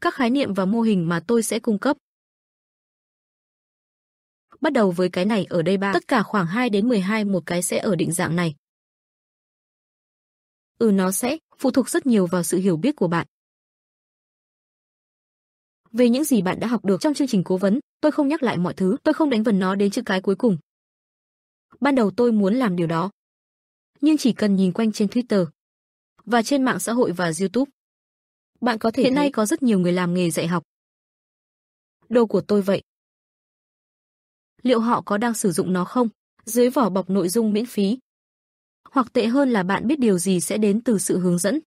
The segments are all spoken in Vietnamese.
các khái niệm và mô hình mà tôi sẽ cung cấp. Bắt đầu với cái này ở đây ba, tất cả khoảng 2 đến 12 một cái sẽ ở định dạng này. Ừ nó sẽ phụ thuộc rất nhiều vào sự hiểu biết của bạn. Về những gì bạn đã học được trong chương trình cố vấn, tôi không nhắc lại mọi thứ, tôi không đánh vần nó đến chữ cái cuối cùng. Ban đầu tôi muốn làm điều đó. Nhưng chỉ cần nhìn quanh trên Twitter và trên mạng xã hội và YouTube, bạn có thể Hiện thấy... nay có rất nhiều người làm nghề dạy học. Đồ của tôi vậy. Liệu họ có đang sử dụng nó không? Dưới vỏ bọc nội dung miễn phí. Hoặc tệ hơn là bạn biết điều gì sẽ đến từ sự hướng dẫn.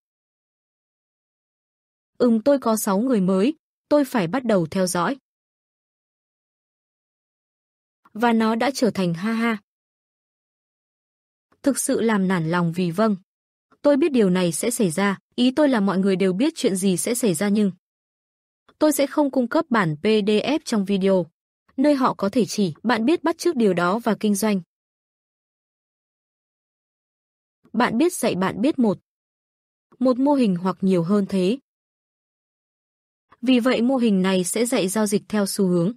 Ừm tôi có 6 người mới, tôi phải bắt đầu theo dõi. Và nó đã trở thành ha ha. Thực sự làm nản lòng vì vâng. Tôi biết điều này sẽ xảy ra. Ý tôi là mọi người đều biết chuyện gì sẽ xảy ra nhưng tôi sẽ không cung cấp bản PDF trong video, nơi họ có thể chỉ bạn biết bắt chước điều đó và kinh doanh. Bạn biết dạy bạn biết một một mô hình hoặc nhiều hơn thế. Vì vậy mô hình này sẽ dạy giao dịch theo xu hướng.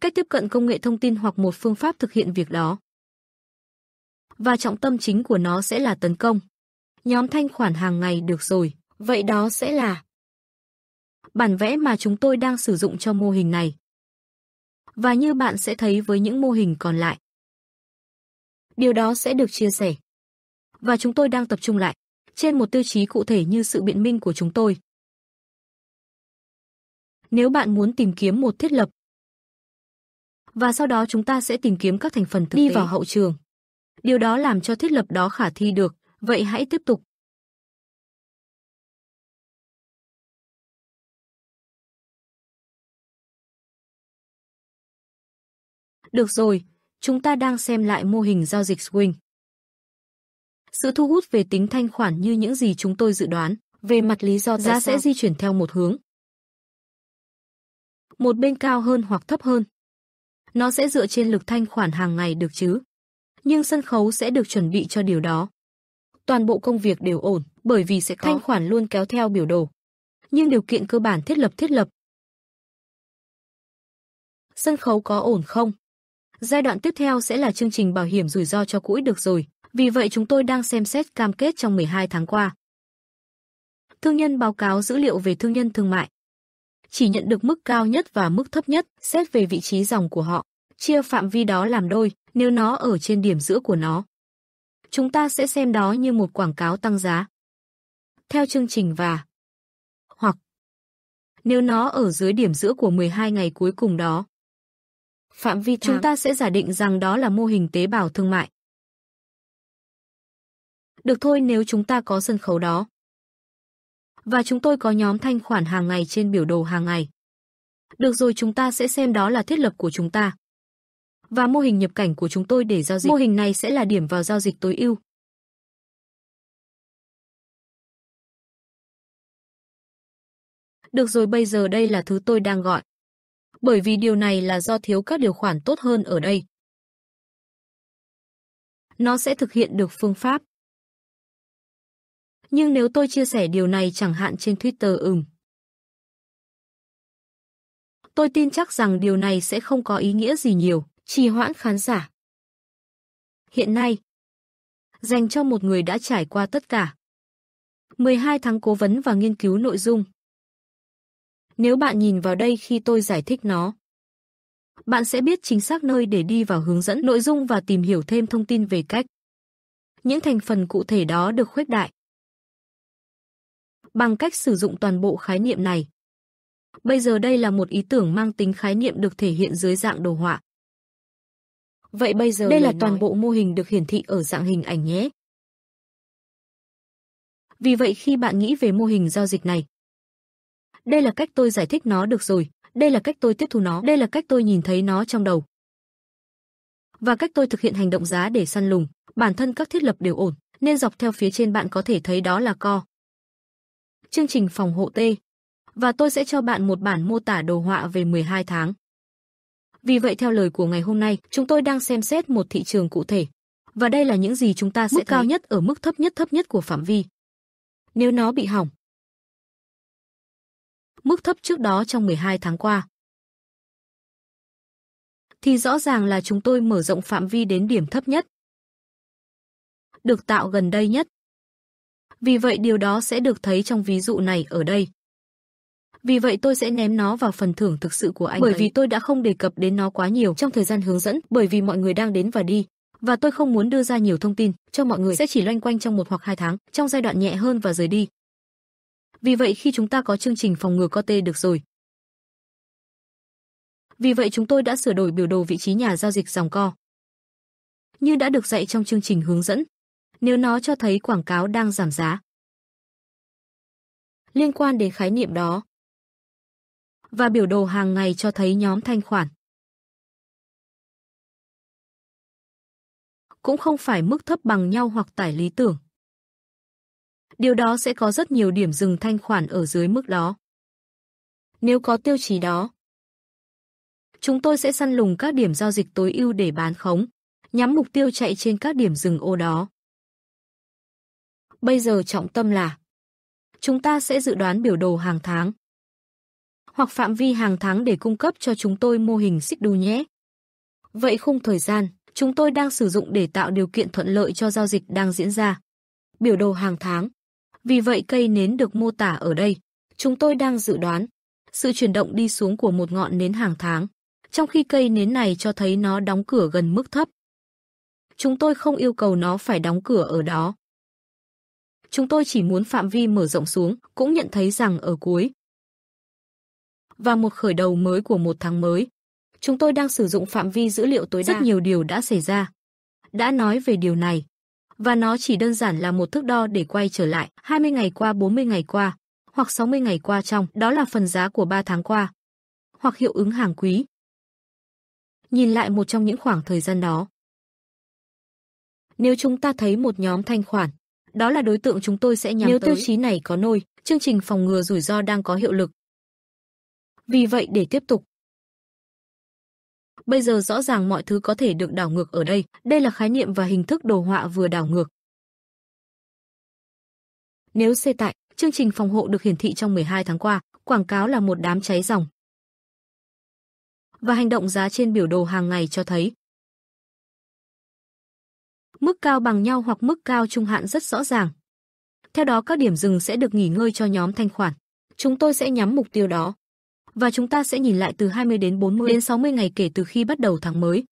Cách tiếp cận công nghệ thông tin hoặc một phương pháp thực hiện việc đó. Và trọng tâm chính của nó sẽ là tấn công nhóm thanh khoản hàng ngày được rồi, vậy đó sẽ là bản vẽ mà chúng tôi đang sử dụng cho mô hình này. Và như bạn sẽ thấy với những mô hình còn lại, điều đó sẽ được chia sẻ. Và chúng tôi đang tập trung lại trên một tiêu chí cụ thể như sự biện minh của chúng tôi. Nếu bạn muốn tìm kiếm một thiết lập và sau đó chúng ta sẽ tìm kiếm các thành phần thực đi tế. vào hậu trường. Điều đó làm cho thiết lập đó khả thi được vậy hãy tiếp tục. Được rồi, chúng ta đang xem lại mô hình giao dịch swing. Sự thu hút về tính thanh khoản như những gì chúng tôi dự đoán, về mặt lý do giá sẽ di chuyển theo một hướng. Một bên cao hơn hoặc thấp hơn. Nó sẽ dựa trên lực thanh khoản hàng ngày được chứ. Nhưng sân khấu sẽ được chuẩn bị cho điều đó toàn bộ công việc đều ổn, bởi vì sẽ có thanh khoản luôn kéo theo biểu đồ. Nhưng điều kiện cơ bản thiết lập thiết lập. Sân khấu có ổn không? Giai đoạn tiếp theo sẽ là chương trình bảo hiểm rủi ro cho quỹ được rồi, vì vậy chúng tôi đang xem xét cam kết trong 12 tháng qua. Thương nhân báo cáo dữ liệu về thương nhân thương mại. Chỉ nhận được mức cao nhất và mức thấp nhất, xét về vị trí dòng của họ, chia phạm vi đó làm đôi, nếu nó ở trên điểm giữa của nó, chúng ta sẽ xem đó như một quảng cáo tăng giá. Theo chương trình và hoặc nếu nó ở dưới điểm giữa của 12 ngày cuối cùng đó. Phạm vi chúng ta sẽ giả định rằng đó là mô hình tế bào thương mại. Được thôi nếu chúng ta có sân khấu đó. Và chúng tôi có nhóm thanh khoản hàng ngày trên biểu đồ hàng ngày. Được rồi chúng ta sẽ xem đó là thiết lập của chúng ta và mô hình nhập cảnh của chúng tôi để giao dịch. Mô hình này sẽ là điểm vào giao dịch tối ưu. Được rồi bây giờ đây là thứ tôi đang gọi. Bởi vì điều này là do thiếu các điều khoản tốt hơn ở đây. Nó sẽ thực hiện được phương pháp. Nhưng nếu tôi chia sẻ điều này chẳng hạn trên Twitter ừm. Tôi tin chắc rằng điều này sẽ không có ý nghĩa gì nhiều trì hoãn khán giả. Hiện nay, dành cho một người đã trải qua tất cả. 12 tháng cố vấn và nghiên cứu nội dung. Nếu bạn nhìn vào đây khi tôi giải thích nó, bạn sẽ biết chính xác nơi để đi vào hướng dẫn nội dung và tìm hiểu thêm thông tin về cách. Những thành phần cụ thể đó được khuếch đại. Bằng cách sử dụng toàn bộ khái niệm này. Bây giờ đây là một ý tưởng mang tính khái niệm được thể hiện dưới dạng đồ họa. Vậy bây giờ đây là toàn nói... bộ mô hình được hiển thị ở dạng hình ảnh nhé. Vì vậy khi bạn nghĩ về mô hình giao dịch này, đây là cách tôi giải thích nó được rồi, đây là cách tôi tiếp thu nó, đây là cách tôi nhìn thấy nó trong đầu. Và cách tôi thực hiện hành động giá để săn lùng, bản thân các thiết lập đều ổn, nên dọc theo phía trên bạn có thể thấy đó là co. Chương trình phòng hộ T. Và tôi sẽ cho bạn một bản mô tả đồ họa về 12 tháng. Vì vậy theo lời của ngày hôm nay, chúng tôi đang xem xét một thị trường cụ thể. Và đây là những gì chúng ta sẽ mức cao nhất ở mức thấp nhất thấp nhất của phạm vi. Nếu nó bị hỏng. Mức thấp trước đó trong 12 tháng qua. Thì rõ ràng là chúng tôi mở rộng phạm vi đến điểm thấp nhất. Được tạo gần đây nhất. Vì vậy điều đó sẽ được thấy trong ví dụ này ở đây. Vì vậy tôi sẽ ném nó vào phần thưởng thực sự của anh Bởi ấy. vì tôi đã không đề cập đến nó quá nhiều trong thời gian hướng dẫn, bởi vì mọi người đang đến và đi. Và tôi không muốn đưa ra nhiều thông tin cho mọi người sẽ chỉ loanh quanh trong một hoặc hai tháng, trong giai đoạn nhẹ hơn và rời đi. Vì vậy khi chúng ta có chương trình phòng ngừa co tê được rồi. Vì vậy chúng tôi đã sửa đổi biểu đồ vị trí nhà giao dịch dòng co. Như đã được dạy trong chương trình hướng dẫn, nếu nó cho thấy quảng cáo đang giảm giá. Liên quan đến khái niệm đó, và biểu đồ hàng ngày cho thấy nhóm thanh khoản. Cũng không phải mức thấp bằng nhau hoặc tải lý tưởng. Điều đó sẽ có rất nhiều điểm dừng thanh khoản ở dưới mức đó. Nếu có tiêu chí đó, chúng tôi sẽ săn lùng các điểm giao dịch tối ưu để bán khống, nhắm mục tiêu chạy trên các điểm dừng ô đó. Bây giờ trọng tâm là chúng ta sẽ dự đoán biểu đồ hàng tháng hoặc phạm vi hàng tháng để cung cấp cho chúng tôi mô hình xích đu nhé. Vậy khung thời gian, chúng tôi đang sử dụng để tạo điều kiện thuận lợi cho giao dịch đang diễn ra. Biểu đồ hàng tháng. Vì vậy cây nến được mô tả ở đây. Chúng tôi đang dự đoán sự chuyển động đi xuống của một ngọn nến hàng tháng, trong khi cây nến này cho thấy nó đóng cửa gần mức thấp. Chúng tôi không yêu cầu nó phải đóng cửa ở đó. Chúng tôi chỉ muốn phạm vi mở rộng xuống, cũng nhận thấy rằng ở cuối, và một khởi đầu mới của một tháng mới. Chúng tôi đang sử dụng phạm vi dữ liệu tối đa. Rất nhiều điều đã xảy ra. Đã nói về điều này. Và nó chỉ đơn giản là một thước đo để quay trở lại 20 ngày qua, 40 ngày qua, hoặc 60 ngày qua trong, đó là phần giá của 3 tháng qua, hoặc hiệu ứng hàng quý. Nhìn lại một trong những khoảng thời gian đó. Nếu chúng ta thấy một nhóm thanh khoản, đó là đối tượng chúng tôi sẽ nhắm Nếu tới. Nếu tiêu chí này có nôi, chương trình phòng ngừa rủi ro đang có hiệu lực, vì vậy để tiếp tục Bây giờ rõ ràng mọi thứ có thể được đảo ngược ở đây, đây là khái niệm và hình thức đồ họa vừa đảo ngược. Nếu xe tại, chương trình phòng hộ được hiển thị trong 12 tháng qua, quảng cáo là một đám cháy ròng. Và hành động giá trên biểu đồ hàng ngày cho thấy. Mức cao bằng nhau hoặc mức cao trung hạn rất rõ ràng. Theo đó các điểm dừng sẽ được nghỉ ngơi cho nhóm thanh khoản. Chúng tôi sẽ nhắm mục tiêu đó và chúng ta sẽ nhìn lại từ 20 đến 40 đến 60 ngày kể từ khi bắt đầu tháng mới.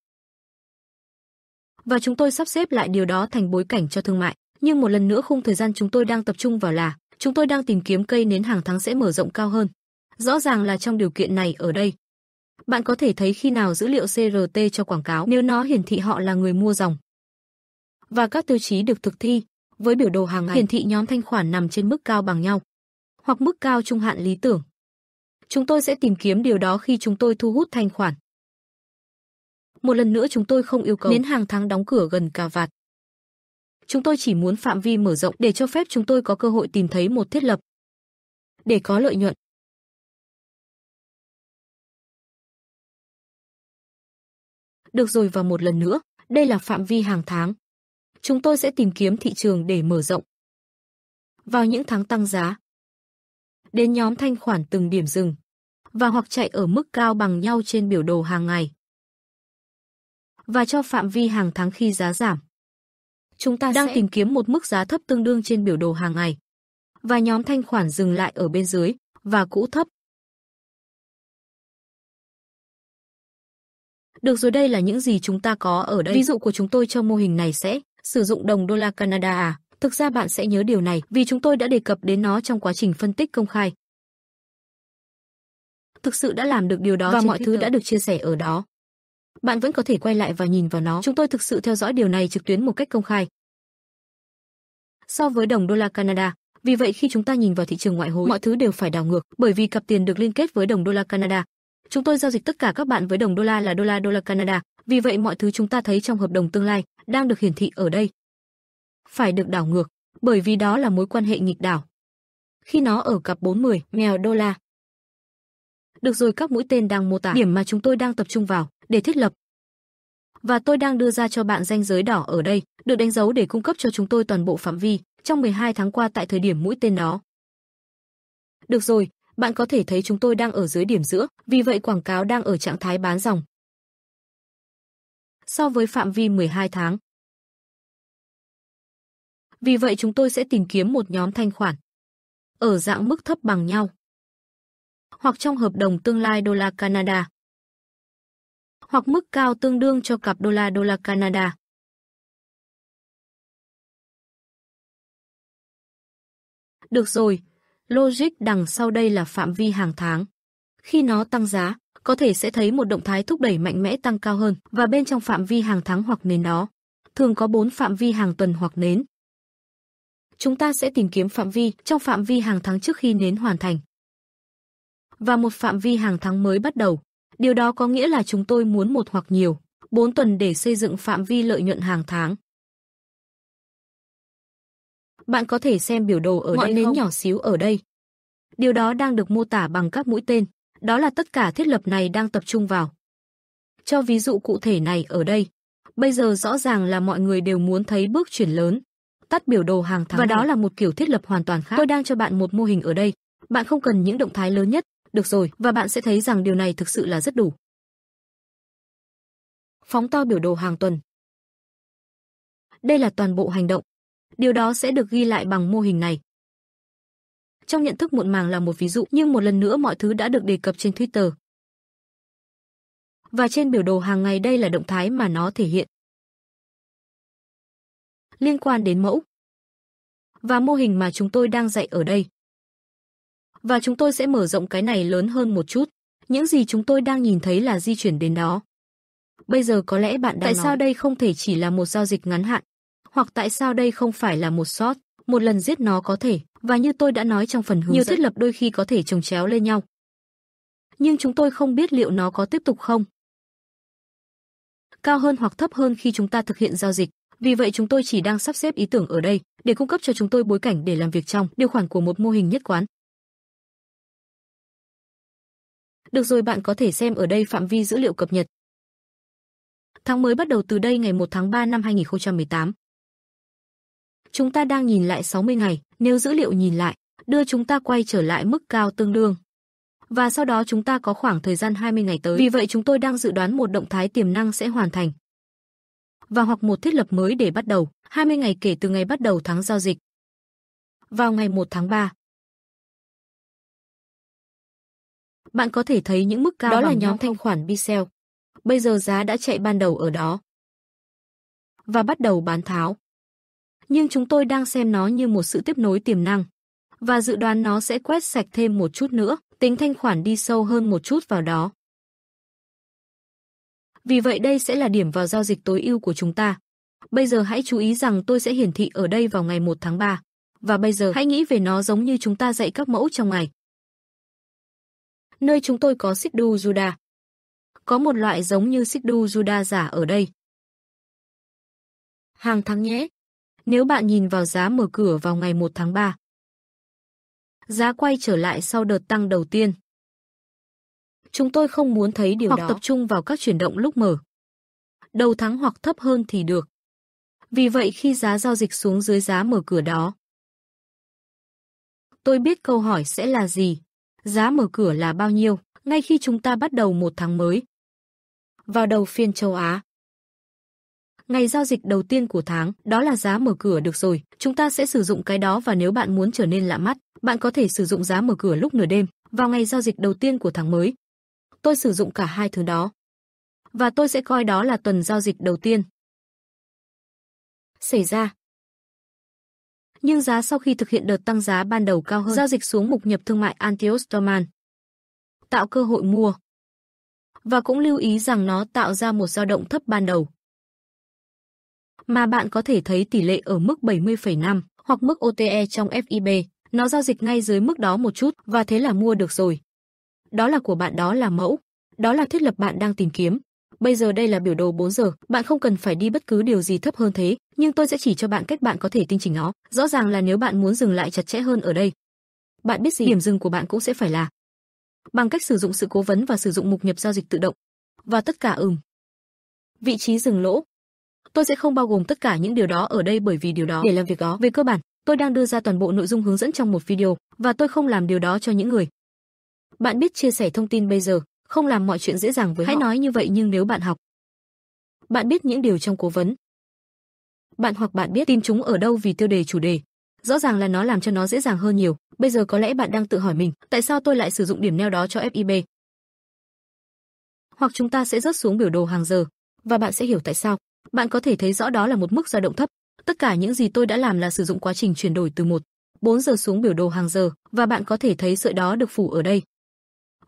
Và chúng tôi sắp xếp lại điều đó thành bối cảnh cho thương mại, nhưng một lần nữa khung thời gian chúng tôi đang tập trung vào là chúng tôi đang tìm kiếm cây nến hàng tháng sẽ mở rộng cao hơn. Rõ ràng là trong điều kiện này ở đây, bạn có thể thấy khi nào dữ liệu CRT cho quảng cáo nếu nó hiển thị họ là người mua dòng. Và các tiêu chí được thực thi với biểu đồ hàng ngày hiển thị nhóm thanh khoản nằm trên mức cao bằng nhau hoặc mức cao trung hạn lý tưởng. Chúng tôi sẽ tìm kiếm điều đó khi chúng tôi thu hút thanh khoản. Một lần nữa chúng tôi không yêu cầu đến hàng tháng đóng cửa gần cà vạt. Chúng tôi chỉ muốn phạm vi mở rộng để cho phép chúng tôi có cơ hội tìm thấy một thiết lập để có lợi nhuận. Được rồi và một lần nữa, đây là phạm vi hàng tháng. Chúng tôi sẽ tìm kiếm thị trường để mở rộng. Vào những tháng tăng giá, đến nhóm thanh khoản từng điểm dừng và hoặc chạy ở mức cao bằng nhau trên biểu đồ hàng ngày và cho phạm vi hàng tháng khi giá giảm. Chúng ta đang tìm kiếm một mức giá thấp tương đương trên biểu đồ hàng ngày và nhóm thanh khoản dừng lại ở bên dưới và cũ thấp. Được rồi đây là những gì chúng ta có ở đây. Ví dụ của chúng tôi cho mô hình này sẽ sử dụng đồng đô la Canada à? Thực ra bạn sẽ nhớ điều này vì chúng tôi đã đề cập đến nó trong quá trình phân tích công khai. Thực sự đã làm được điều đó và mọi Twitter. thứ đã được chia sẻ ở đó. Bạn vẫn có thể quay lại và nhìn vào nó. Chúng tôi thực sự theo dõi điều này trực tuyến một cách công khai. So với đồng đô la Canada, vì vậy khi chúng ta nhìn vào thị trường ngoại hối, mọi thứ đều phải đảo ngược bởi vì cặp tiền được liên kết với đồng đô la Canada. Chúng tôi giao dịch tất cả các bạn với đồng đô la là đô la đô la Canada, vì vậy mọi thứ chúng ta thấy trong hợp đồng tương lai đang được hiển thị ở đây phải được đảo ngược, bởi vì đó là mối quan hệ nghịch đảo. Khi nó ở cặp 40 nghèo đô la. Được rồi, các mũi tên đang mô tả điểm mà chúng tôi đang tập trung vào để thiết lập. Và tôi đang đưa ra cho bạn danh giới đỏ ở đây, được đánh dấu để cung cấp cho chúng tôi toàn bộ phạm vi trong 12 tháng qua tại thời điểm mũi tên đó. Được rồi, bạn có thể thấy chúng tôi đang ở dưới điểm giữa, vì vậy quảng cáo đang ở trạng thái bán dòng. So với phạm vi 12 tháng, vì vậy chúng tôi sẽ tìm kiếm một nhóm thanh khoản ở dạng mức thấp bằng nhau hoặc trong hợp đồng tương lai đô la Canada hoặc mức cao tương đương cho cặp đô la đô la Canada. Được rồi, logic đằng sau đây là phạm vi hàng tháng. Khi nó tăng giá, có thể sẽ thấy một động thái thúc đẩy mạnh mẽ tăng cao hơn và bên trong phạm vi hàng tháng hoặc nến đó. Thường có bốn phạm vi hàng tuần hoặc nến, chúng ta sẽ tìm kiếm phạm vi trong phạm vi hàng tháng trước khi nến hoàn thành. Và một phạm vi hàng tháng mới bắt đầu. Điều đó có nghĩa là chúng tôi muốn một hoặc nhiều, 4 tuần để xây dựng phạm vi lợi nhuận hàng tháng. Bạn có thể xem biểu đồ ở Ngọn đây nến không? nhỏ xíu ở đây. Điều đó đang được mô tả bằng các mũi tên, đó là tất cả thiết lập này đang tập trung vào. Cho ví dụ cụ thể này ở đây, bây giờ rõ ràng là mọi người đều muốn thấy bước chuyển lớn, tắt biểu đồ hàng tháng và đó là một kiểu thiết lập hoàn toàn khác. Tôi đang cho bạn một mô hình ở đây. Bạn không cần những động thái lớn nhất, được rồi, và bạn sẽ thấy rằng điều này thực sự là rất đủ. Phóng to biểu đồ hàng tuần. Đây là toàn bộ hành động. Điều đó sẽ được ghi lại bằng mô hình này. Trong nhận thức muộn màng là một ví dụ, nhưng một lần nữa mọi thứ đã được đề cập trên Twitter. Và trên biểu đồ hàng ngày đây là động thái mà nó thể hiện liên quan đến mẫu và mô hình mà chúng tôi đang dạy ở đây. Và chúng tôi sẽ mở rộng cái này lớn hơn một chút. Những gì chúng tôi đang nhìn thấy là di chuyển đến đó. Bây giờ có lẽ bạn đang Tại nói. sao đây không thể chỉ là một giao dịch ngắn hạn? Hoặc tại sao đây không phải là một sót? Một lần giết nó có thể, và như tôi đã nói trong phần hướng Nhiều dẫn. thiết lập đôi khi có thể trồng chéo lên nhau. Nhưng chúng tôi không biết liệu nó có tiếp tục không. Cao hơn hoặc thấp hơn khi chúng ta thực hiện giao dịch. Vì vậy chúng tôi chỉ đang sắp xếp ý tưởng ở đây để cung cấp cho chúng tôi bối cảnh để làm việc trong điều khoản của một mô hình nhất quán. Được rồi, bạn có thể xem ở đây phạm vi dữ liệu cập nhật. Tháng mới bắt đầu từ đây ngày 1 tháng 3 năm 2018. Chúng ta đang nhìn lại 60 ngày, nếu dữ liệu nhìn lại, đưa chúng ta quay trở lại mức cao tương đương. Và sau đó chúng ta có khoảng thời gian 20 ngày tới. Vì vậy chúng tôi đang dự đoán một động thái tiềm năng sẽ hoàn thành, và hoặc một thiết lập mới để bắt đầu, 20 ngày kể từ ngày bắt đầu tháng giao dịch. Vào ngày 1 tháng 3, bạn có thể thấy những mức cao đó là nhóm thanh khoản Bicel. Bây giờ giá đã chạy ban đầu ở đó và bắt đầu bán tháo. Nhưng chúng tôi đang xem nó như một sự tiếp nối tiềm năng và dự đoán nó sẽ quét sạch thêm một chút nữa, tính thanh khoản đi sâu hơn một chút vào đó. Vì vậy đây sẽ là điểm vào giao dịch tối ưu của chúng ta. Bây giờ hãy chú ý rằng tôi sẽ hiển thị ở đây vào ngày 1 tháng 3. Và bây giờ hãy nghĩ về nó giống như chúng ta dạy các mẫu trong ngày. Nơi chúng tôi có Siddu Juda. Có một loại giống như Siddu Juda giả ở đây. Hàng tháng nhé. Nếu bạn nhìn vào giá mở cửa vào ngày 1 tháng 3. Giá quay trở lại sau đợt tăng đầu tiên. Chúng tôi không muốn thấy điều hoặc đó. tập trung vào các chuyển động lúc mở. Đầu tháng hoặc thấp hơn thì được. Vì vậy khi giá giao dịch xuống dưới giá mở cửa đó. Tôi biết câu hỏi sẽ là gì. Giá mở cửa là bao nhiêu ngay khi chúng ta bắt đầu một tháng mới? Vào đầu phiên châu Á. Ngày giao dịch đầu tiên của tháng, đó là giá mở cửa được rồi. Chúng ta sẽ sử dụng cái đó và nếu bạn muốn trở nên lạ mắt, bạn có thể sử dụng giá mở cửa lúc nửa đêm vào ngày giao dịch đầu tiên của tháng mới tôi sử dụng cả hai thứ đó. Và tôi sẽ coi đó là tuần giao dịch đầu tiên. Xảy ra. Nhưng giá sau khi thực hiện đợt tăng giá ban đầu cao hơn, giao dịch xuống mục nhập thương mại Antios Tạo cơ hội mua. Và cũng lưu ý rằng nó tạo ra một dao động thấp ban đầu. Mà bạn có thể thấy tỷ lệ ở mức 70,5 hoặc mức OTE trong FIB, nó giao dịch ngay dưới mức đó một chút và thế là mua được rồi. Đó là của bạn đó là mẫu, đó là thiết lập bạn đang tìm kiếm. Bây giờ đây là biểu đồ 4 giờ, bạn không cần phải đi bất cứ điều gì thấp hơn thế, nhưng tôi sẽ chỉ cho bạn cách bạn có thể tinh chỉnh nó, rõ ràng là nếu bạn muốn dừng lại chặt chẽ hơn ở đây. Bạn biết gì điểm dừng của bạn cũng sẽ phải là bằng cách sử dụng sự cố vấn và sử dụng mục nhập giao dịch tự động. Và tất cả ừm. Vị trí dừng lỗ. Tôi sẽ không bao gồm tất cả những điều đó ở đây bởi vì điều đó để làm việc đó về cơ bản, tôi đang đưa ra toàn bộ nội dung hướng dẫn trong một video và tôi không làm điều đó cho những người bạn biết chia sẻ thông tin bây giờ, không làm mọi chuyện dễ dàng với Hãy họ. Hãy nói như vậy nhưng nếu bạn học, bạn biết những điều trong cố vấn. Bạn hoặc bạn biết tìm chúng ở đâu vì tiêu đề chủ đề. Rõ ràng là nó làm cho nó dễ dàng hơn nhiều. Bây giờ có lẽ bạn đang tự hỏi mình, tại sao tôi lại sử dụng điểm neo đó cho FIB? Hoặc chúng ta sẽ rớt xuống biểu đồ hàng giờ và bạn sẽ hiểu tại sao. Bạn có thể thấy rõ đó là một mức dao động thấp. Tất cả những gì tôi đã làm là sử dụng quá trình chuyển đổi từ một 4 giờ xuống biểu đồ hàng giờ và bạn có thể thấy sợi đó được phủ ở đây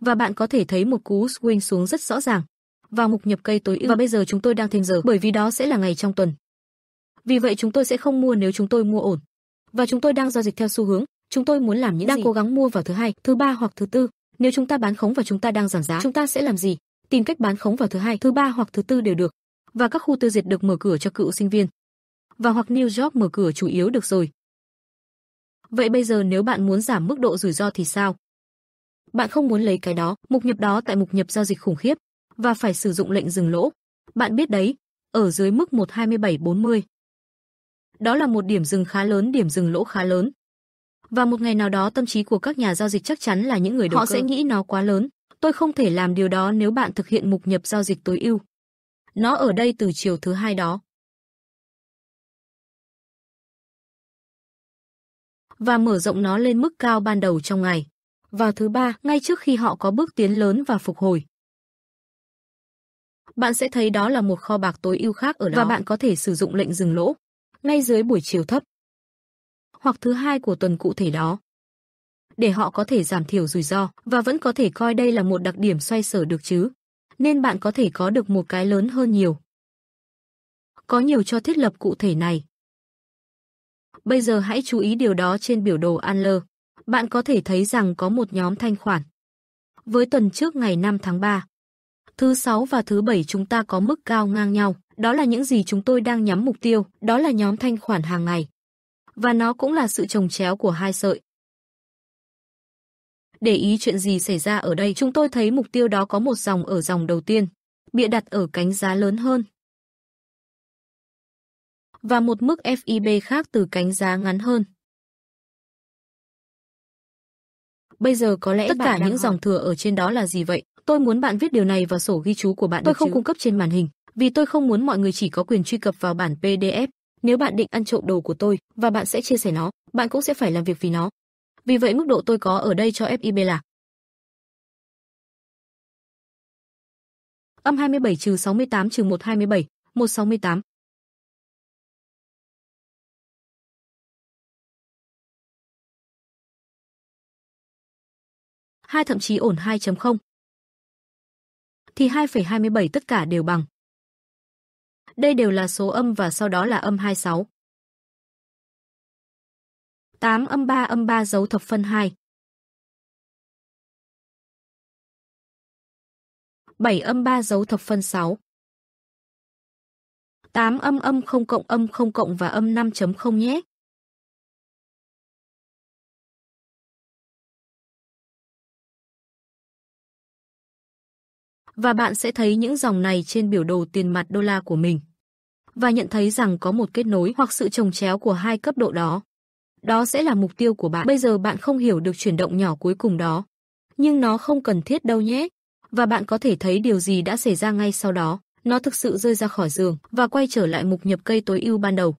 và bạn có thể thấy một cú swing xuống rất rõ ràng. Vào mục nhập cây tối ưu và bây giờ chúng tôi đang thêm giờ bởi vì đó sẽ là ngày trong tuần. Vì vậy chúng tôi sẽ không mua nếu chúng tôi mua ổn. Và chúng tôi đang giao dịch theo xu hướng, chúng tôi muốn làm những đang gì? cố gắng mua vào thứ hai, thứ ba hoặc thứ tư. Nếu chúng ta bán khống và chúng ta đang giảm giá, chúng ta sẽ làm gì? Tìm cách bán khống vào thứ hai, thứ ba hoặc thứ tư đều được. Và các khu tư diệt được mở cửa cho cựu sinh viên. Và hoặc New York mở cửa chủ yếu được rồi. Vậy bây giờ nếu bạn muốn giảm mức độ rủi ro thì sao? Bạn không muốn lấy cái đó, mục nhập đó tại mục nhập giao dịch khủng khiếp và phải sử dụng lệnh dừng lỗ. Bạn biết đấy, ở dưới mức 12740. Đó là một điểm dừng khá lớn, điểm dừng lỗ khá lớn. Và một ngày nào đó tâm trí của các nhà giao dịch chắc chắn là những người đầu Họ cơ. sẽ nghĩ nó quá lớn, tôi không thể làm điều đó nếu bạn thực hiện mục nhập giao dịch tối ưu. Nó ở đây từ chiều thứ hai đó. Và mở rộng nó lên mức cao ban đầu trong ngày và thứ ba ngay trước khi họ có bước tiến lớn và phục hồi. Bạn sẽ thấy đó là một kho bạc tối ưu khác ở đó và bạn có thể sử dụng lệnh dừng lỗ ngay dưới buổi chiều thấp hoặc thứ hai của tuần cụ thể đó để họ có thể giảm thiểu rủi ro và vẫn có thể coi đây là một đặc điểm xoay sở được chứ. Nên bạn có thể có được một cái lớn hơn nhiều. Có nhiều cho thiết lập cụ thể này. Bây giờ hãy chú ý điều đó trên biểu đồ Anler bạn có thể thấy rằng có một nhóm thanh khoản. Với tuần trước ngày 5 tháng 3, thứ 6 và thứ 7 chúng ta có mức cao ngang nhau, đó là những gì chúng tôi đang nhắm mục tiêu, đó là nhóm thanh khoản hàng ngày. Và nó cũng là sự trồng chéo của hai sợi. Để ý chuyện gì xảy ra ở đây, chúng tôi thấy mục tiêu đó có một dòng ở dòng đầu tiên, bịa đặt ở cánh giá lớn hơn. Và một mức FIB khác từ cánh giá ngắn hơn. bây giờ có lẽ tất cả những hỏi. dòng thừa ở trên đó là gì vậy? Tôi muốn bạn viết điều này vào sổ ghi chú của bạn. Tôi không chứ? cung cấp trên màn hình, vì tôi không muốn mọi người chỉ có quyền truy cập vào bản PDF. Nếu bạn định ăn trộm đồ của tôi và bạn sẽ chia sẻ nó, bạn cũng sẽ phải làm việc vì nó. Vì vậy mức độ tôi có ở đây cho FIB là âm 27 trừ 68 trừ 127, 168, hai thậm chí ổn 2.0 thì 2,27 tất cả đều bằng. Đây đều là số âm và sau đó là âm 26. 8 âm 3 âm 3 dấu thập phân 2. 7 âm 3 dấu thập phân 6. 8 âm âm 0 cộng âm 0 cộng và âm 5.0 nhé. và bạn sẽ thấy những dòng này trên biểu đồ tiền mặt đô la của mình. Và nhận thấy rằng có một kết nối hoặc sự trồng chéo của hai cấp độ đó. Đó sẽ là mục tiêu của bạn. Bây giờ bạn không hiểu được chuyển động nhỏ cuối cùng đó. Nhưng nó không cần thiết đâu nhé. Và bạn có thể thấy điều gì đã xảy ra ngay sau đó. Nó thực sự rơi ra khỏi giường và quay trở lại mục nhập cây tối ưu ban đầu.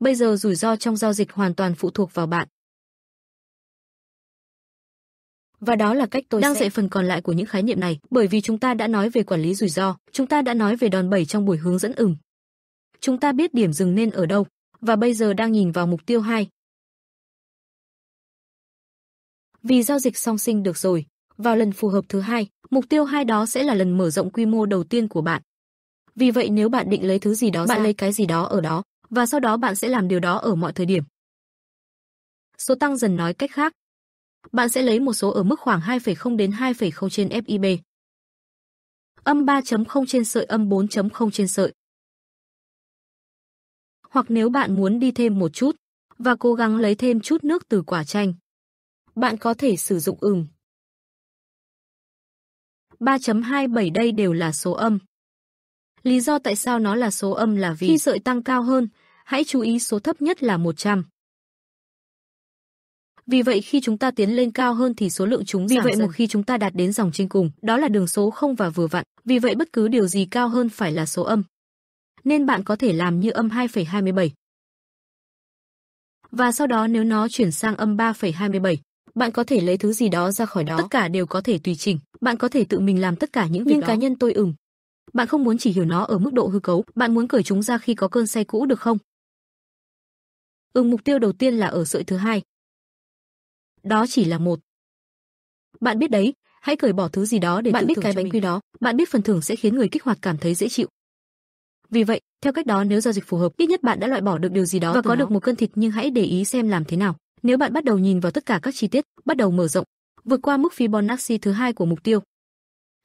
Bây giờ rủi ro trong giao dịch hoàn toàn phụ thuộc vào bạn và đó là cách tôi đang sẽ... dạy phần còn lại của những khái niệm này, bởi vì chúng ta đã nói về quản lý rủi ro, chúng ta đã nói về đòn bẩy trong buổi hướng dẫn ửng. Chúng ta biết điểm dừng nên ở đâu và bây giờ đang nhìn vào mục tiêu 2. Vì giao dịch song sinh được rồi, vào lần phù hợp thứ hai, mục tiêu hai đó sẽ là lần mở rộng quy mô đầu tiên của bạn. Vì vậy nếu bạn định lấy thứ gì đó, bạn ra. lấy cái gì đó ở đó và sau đó bạn sẽ làm điều đó ở mọi thời điểm. Số tăng dần nói cách khác, bạn sẽ lấy một số ở mức khoảng 2,0 đến 2,0 trên FIB. Âm 3.0 trên sợi âm 4.0 trên sợi. Hoặc nếu bạn muốn đi thêm một chút và cố gắng lấy thêm chút nước từ quả chanh, bạn có thể sử dụng ửng. 3.27 đây đều là số âm. Lý do tại sao nó là số âm là vì khi sợi tăng cao hơn, hãy chú ý số thấp nhất là 100. Vì vậy khi chúng ta tiến lên cao hơn thì số lượng chúng Vì giảm vậy dần. một khi chúng ta đạt đến dòng trên cùng, đó là đường số 0 và vừa vặn, vì vậy bất cứ điều gì cao hơn phải là số âm. Nên bạn có thể làm như âm 2,27. Và sau đó nếu nó chuyển sang âm 3,27, bạn có thể lấy thứ gì đó ra khỏi đó. Tất cả đều có thể tùy chỉnh, bạn có thể tự mình làm tất cả những việc Nhưng đó. cá nhân tôi ửng. Ừ. Bạn không muốn chỉ hiểu nó ở mức độ hư cấu, bạn muốn cởi chúng ra khi có cơn say cũ được không? Ừm mục tiêu đầu tiên là ở sợi thứ hai, đó chỉ là một. Bạn biết đấy, hãy cởi bỏ thứ gì đó để bạn biết cái bánh mình. quy đó, bạn biết phần thưởng sẽ khiến người kích hoạt cảm thấy dễ chịu. Vì vậy, theo cách đó nếu giao dịch phù hợp, ít nhất bạn đã loại bỏ được điều gì đó và có nó. được một cân thịt nhưng hãy để ý xem làm thế nào. Nếu bạn bắt đầu nhìn vào tất cả các chi tiết, bắt đầu mở rộng, vượt qua mức Fibonacci thứ hai của mục tiêu.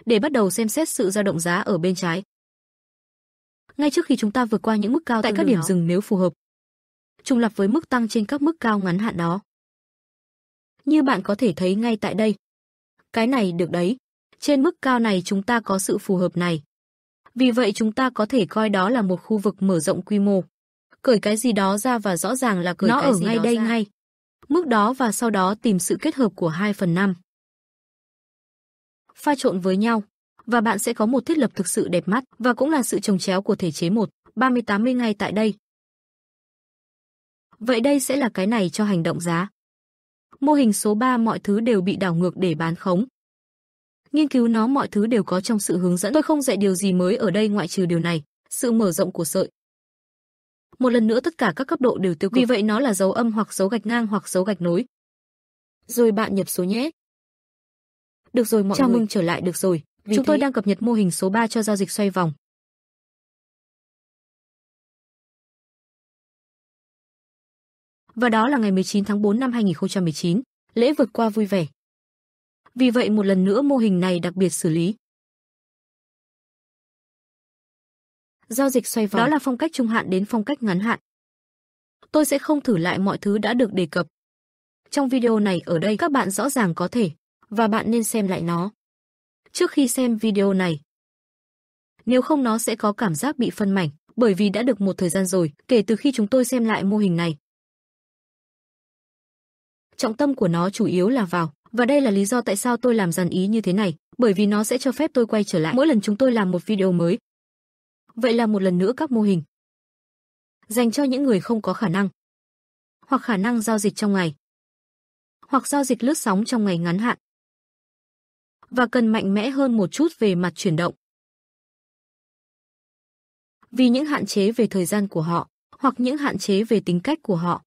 Để bắt đầu xem xét sự dao động giá ở bên trái. Ngay trước khi chúng ta vượt qua những mức cao tại các điểm nó. dừng nếu phù hợp. Trùng lập với mức tăng trên các mức cao ngắn hạn đó như bạn có thể thấy ngay tại đây. Cái này được đấy. Trên mức cao này chúng ta có sự phù hợp này. Vì vậy chúng ta có thể coi đó là một khu vực mở rộng quy mô. Cởi cái gì đó ra và rõ ràng là cởi Nó cái ở gì ngay đó đây ra. ngay. Mức đó và sau đó tìm sự kết hợp của 2 phần 5. Pha trộn với nhau và bạn sẽ có một thiết lập thực sự đẹp mắt và cũng là sự trồng chéo của thể chế 1, 30-80 ngay tại đây. Vậy đây sẽ là cái này cho hành động giá mô hình số 3 mọi thứ đều bị đảo ngược để bán khống. Nghiên cứu nó mọi thứ đều có trong sự hướng dẫn. Tôi không dạy điều gì mới ở đây ngoại trừ điều này, sự mở rộng của sợi. Một lần nữa tất cả các cấp độ đều tiêu cực. Vì vậy nó là dấu âm hoặc dấu gạch ngang hoặc dấu gạch nối. Rồi bạn nhập số nhé. Được rồi mọi Chào người. Chào mừng trở lại được rồi. Vì Chúng thế... tôi đang cập nhật mô hình số 3 cho giao dịch xoay vòng. và đó là ngày 19 tháng 4 năm 2019, lễ vượt qua vui vẻ. Vì vậy một lần nữa mô hình này đặc biệt xử lý. Giao dịch xoay vòng. Đó là phong cách trung hạn đến phong cách ngắn hạn. Tôi sẽ không thử lại mọi thứ đã được đề cập. Trong video này ở đây các bạn rõ ràng có thể và bạn nên xem lại nó. Trước khi xem video này, nếu không nó sẽ có cảm giác bị phân mảnh bởi vì đã được một thời gian rồi kể từ khi chúng tôi xem lại mô hình này trọng tâm của nó chủ yếu là vào, và đây là lý do tại sao tôi làm dàn ý như thế này, bởi vì nó sẽ cho phép tôi quay trở lại mỗi lần chúng tôi làm một video mới. Vậy là một lần nữa các mô hình dành cho những người không có khả năng hoặc khả năng giao dịch trong ngày hoặc giao dịch lướt sóng trong ngày ngắn hạn và cần mạnh mẽ hơn một chút về mặt chuyển động. Vì những hạn chế về thời gian của họ, hoặc những hạn chế về tính cách của họ,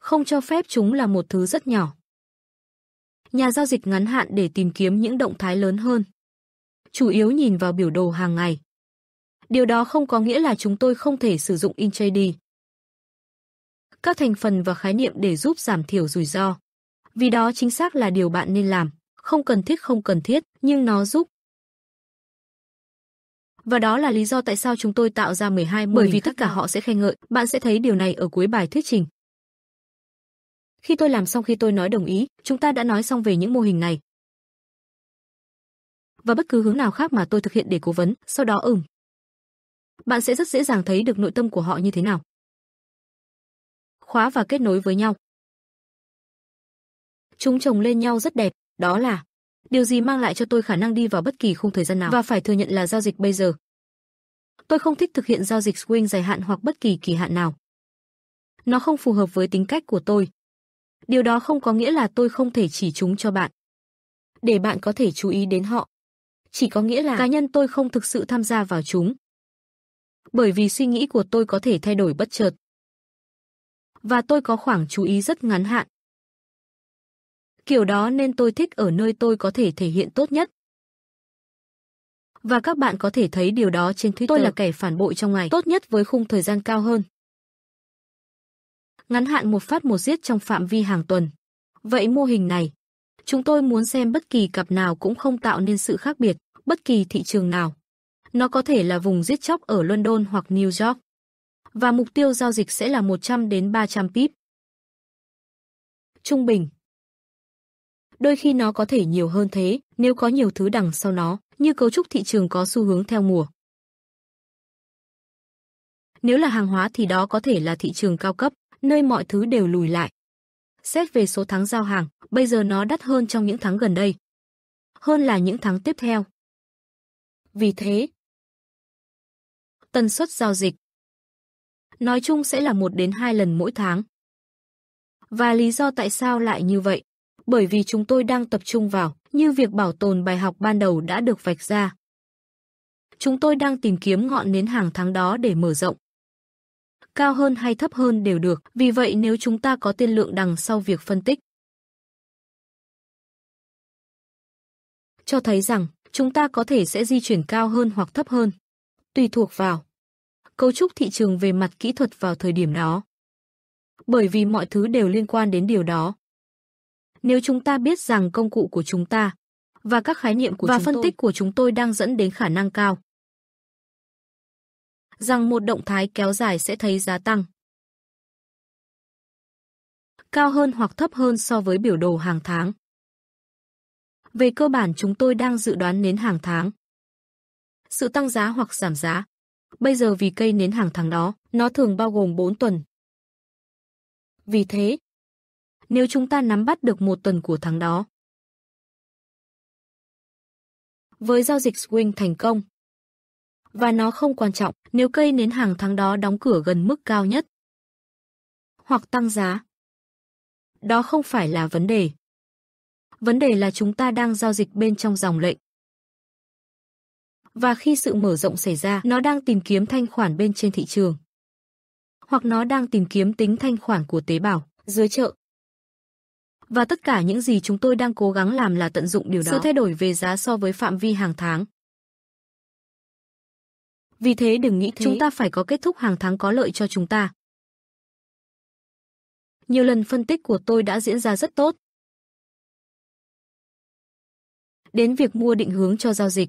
không cho phép chúng là một thứ rất nhỏ. Nhà giao dịch ngắn hạn để tìm kiếm những động thái lớn hơn. Chủ yếu nhìn vào biểu đồ hàng ngày. Điều đó không có nghĩa là chúng tôi không thể sử dụng intraday. Các thành phần và khái niệm để giúp giảm thiểu rủi ro. Vì đó chính xác là điều bạn nên làm, không cần thiết không cần thiết, nhưng nó giúp. Và đó là lý do tại sao chúng tôi tạo ra 12 bởi vì tất cả họ sẽ khen ngợi, bạn sẽ thấy điều này ở cuối bài thuyết trình. Khi tôi làm xong khi tôi nói đồng ý, chúng ta đã nói xong về những mô hình này. Và bất cứ hướng nào khác mà tôi thực hiện để cố vấn, sau đó ừm. Bạn sẽ rất dễ dàng thấy được nội tâm của họ như thế nào. Khóa và kết nối với nhau. Chúng chồng lên nhau rất đẹp, đó là điều gì mang lại cho tôi khả năng đi vào bất kỳ khung thời gian nào và phải thừa nhận là giao dịch bây giờ. Tôi không thích thực hiện giao dịch swing dài hạn hoặc bất kỳ kỳ hạn nào. Nó không phù hợp với tính cách của tôi, Điều đó không có nghĩa là tôi không thể chỉ chúng cho bạn. Để bạn có thể chú ý đến họ. Chỉ có nghĩa là cá nhân tôi không thực sự tham gia vào chúng. Bởi vì suy nghĩ của tôi có thể thay đổi bất chợt. Và tôi có khoảng chú ý rất ngắn hạn. Kiểu đó nên tôi thích ở nơi tôi có thể thể hiện tốt nhất. Và các bạn có thể thấy điều đó trên Twitter. Tôi là kẻ phản bội trong ngày, tốt nhất với khung thời gian cao hơn ngắn hạn một phát một giết trong phạm vi hàng tuần. Vậy mô hình này, chúng tôi muốn xem bất kỳ cặp nào cũng không tạo nên sự khác biệt, bất kỳ thị trường nào. Nó có thể là vùng giết chóc ở London hoặc New York. Và mục tiêu giao dịch sẽ là 100 đến 300 pip. Trung bình Đôi khi nó có thể nhiều hơn thế, nếu có nhiều thứ đằng sau nó, như cấu trúc thị trường có xu hướng theo mùa. Nếu là hàng hóa thì đó có thể là thị trường cao cấp, nơi mọi thứ đều lùi lại. Xét về số tháng giao hàng, bây giờ nó đắt hơn trong những tháng gần đây, hơn là những tháng tiếp theo. Vì thế, tần suất giao dịch nói chung sẽ là một đến hai lần mỗi tháng. Và lý do tại sao lại như vậy? Bởi vì chúng tôi đang tập trung vào như việc bảo tồn bài học ban đầu đã được vạch ra. Chúng tôi đang tìm kiếm ngọn nến hàng tháng đó để mở rộng, cao hơn hay thấp hơn đều được, vì vậy nếu chúng ta có tiên lượng đằng sau việc phân tích, cho thấy rằng chúng ta có thể sẽ di chuyển cao hơn hoặc thấp hơn, tùy thuộc vào cấu trúc thị trường về mặt kỹ thuật vào thời điểm đó. Bởi vì mọi thứ đều liên quan đến điều đó. Nếu chúng ta biết rằng công cụ của chúng ta và các khái niệm của và phân tôi. tích của chúng tôi đang dẫn đến khả năng cao rằng một động thái kéo dài sẽ thấy giá tăng. Cao hơn hoặc thấp hơn so với biểu đồ hàng tháng. Về cơ bản chúng tôi đang dự đoán nến hàng tháng. Sự tăng giá hoặc giảm giá. Bây giờ vì cây nến hàng tháng đó, nó thường bao gồm 4 tuần. Vì thế, nếu chúng ta nắm bắt được một tuần của tháng đó, với giao dịch swing thành công, và nó không quan trọng nếu cây nến hàng tháng đó đóng cửa gần mức cao nhất hoặc tăng giá. Đó không phải là vấn đề. Vấn đề là chúng ta đang giao dịch bên trong dòng lệnh. Và khi sự mở rộng xảy ra, nó đang tìm kiếm thanh khoản bên trên thị trường. Hoặc nó đang tìm kiếm tính thanh khoản của tế bào, dưới chợ. Và tất cả những gì chúng tôi đang cố gắng làm là tận dụng điều đó. Sự thay đổi về giá so với phạm vi hàng tháng, vì thế đừng nghĩ thế. Chúng ta phải có kết thúc hàng tháng có lợi cho chúng ta. Nhiều lần phân tích của tôi đã diễn ra rất tốt. Đến việc mua định hướng cho giao dịch.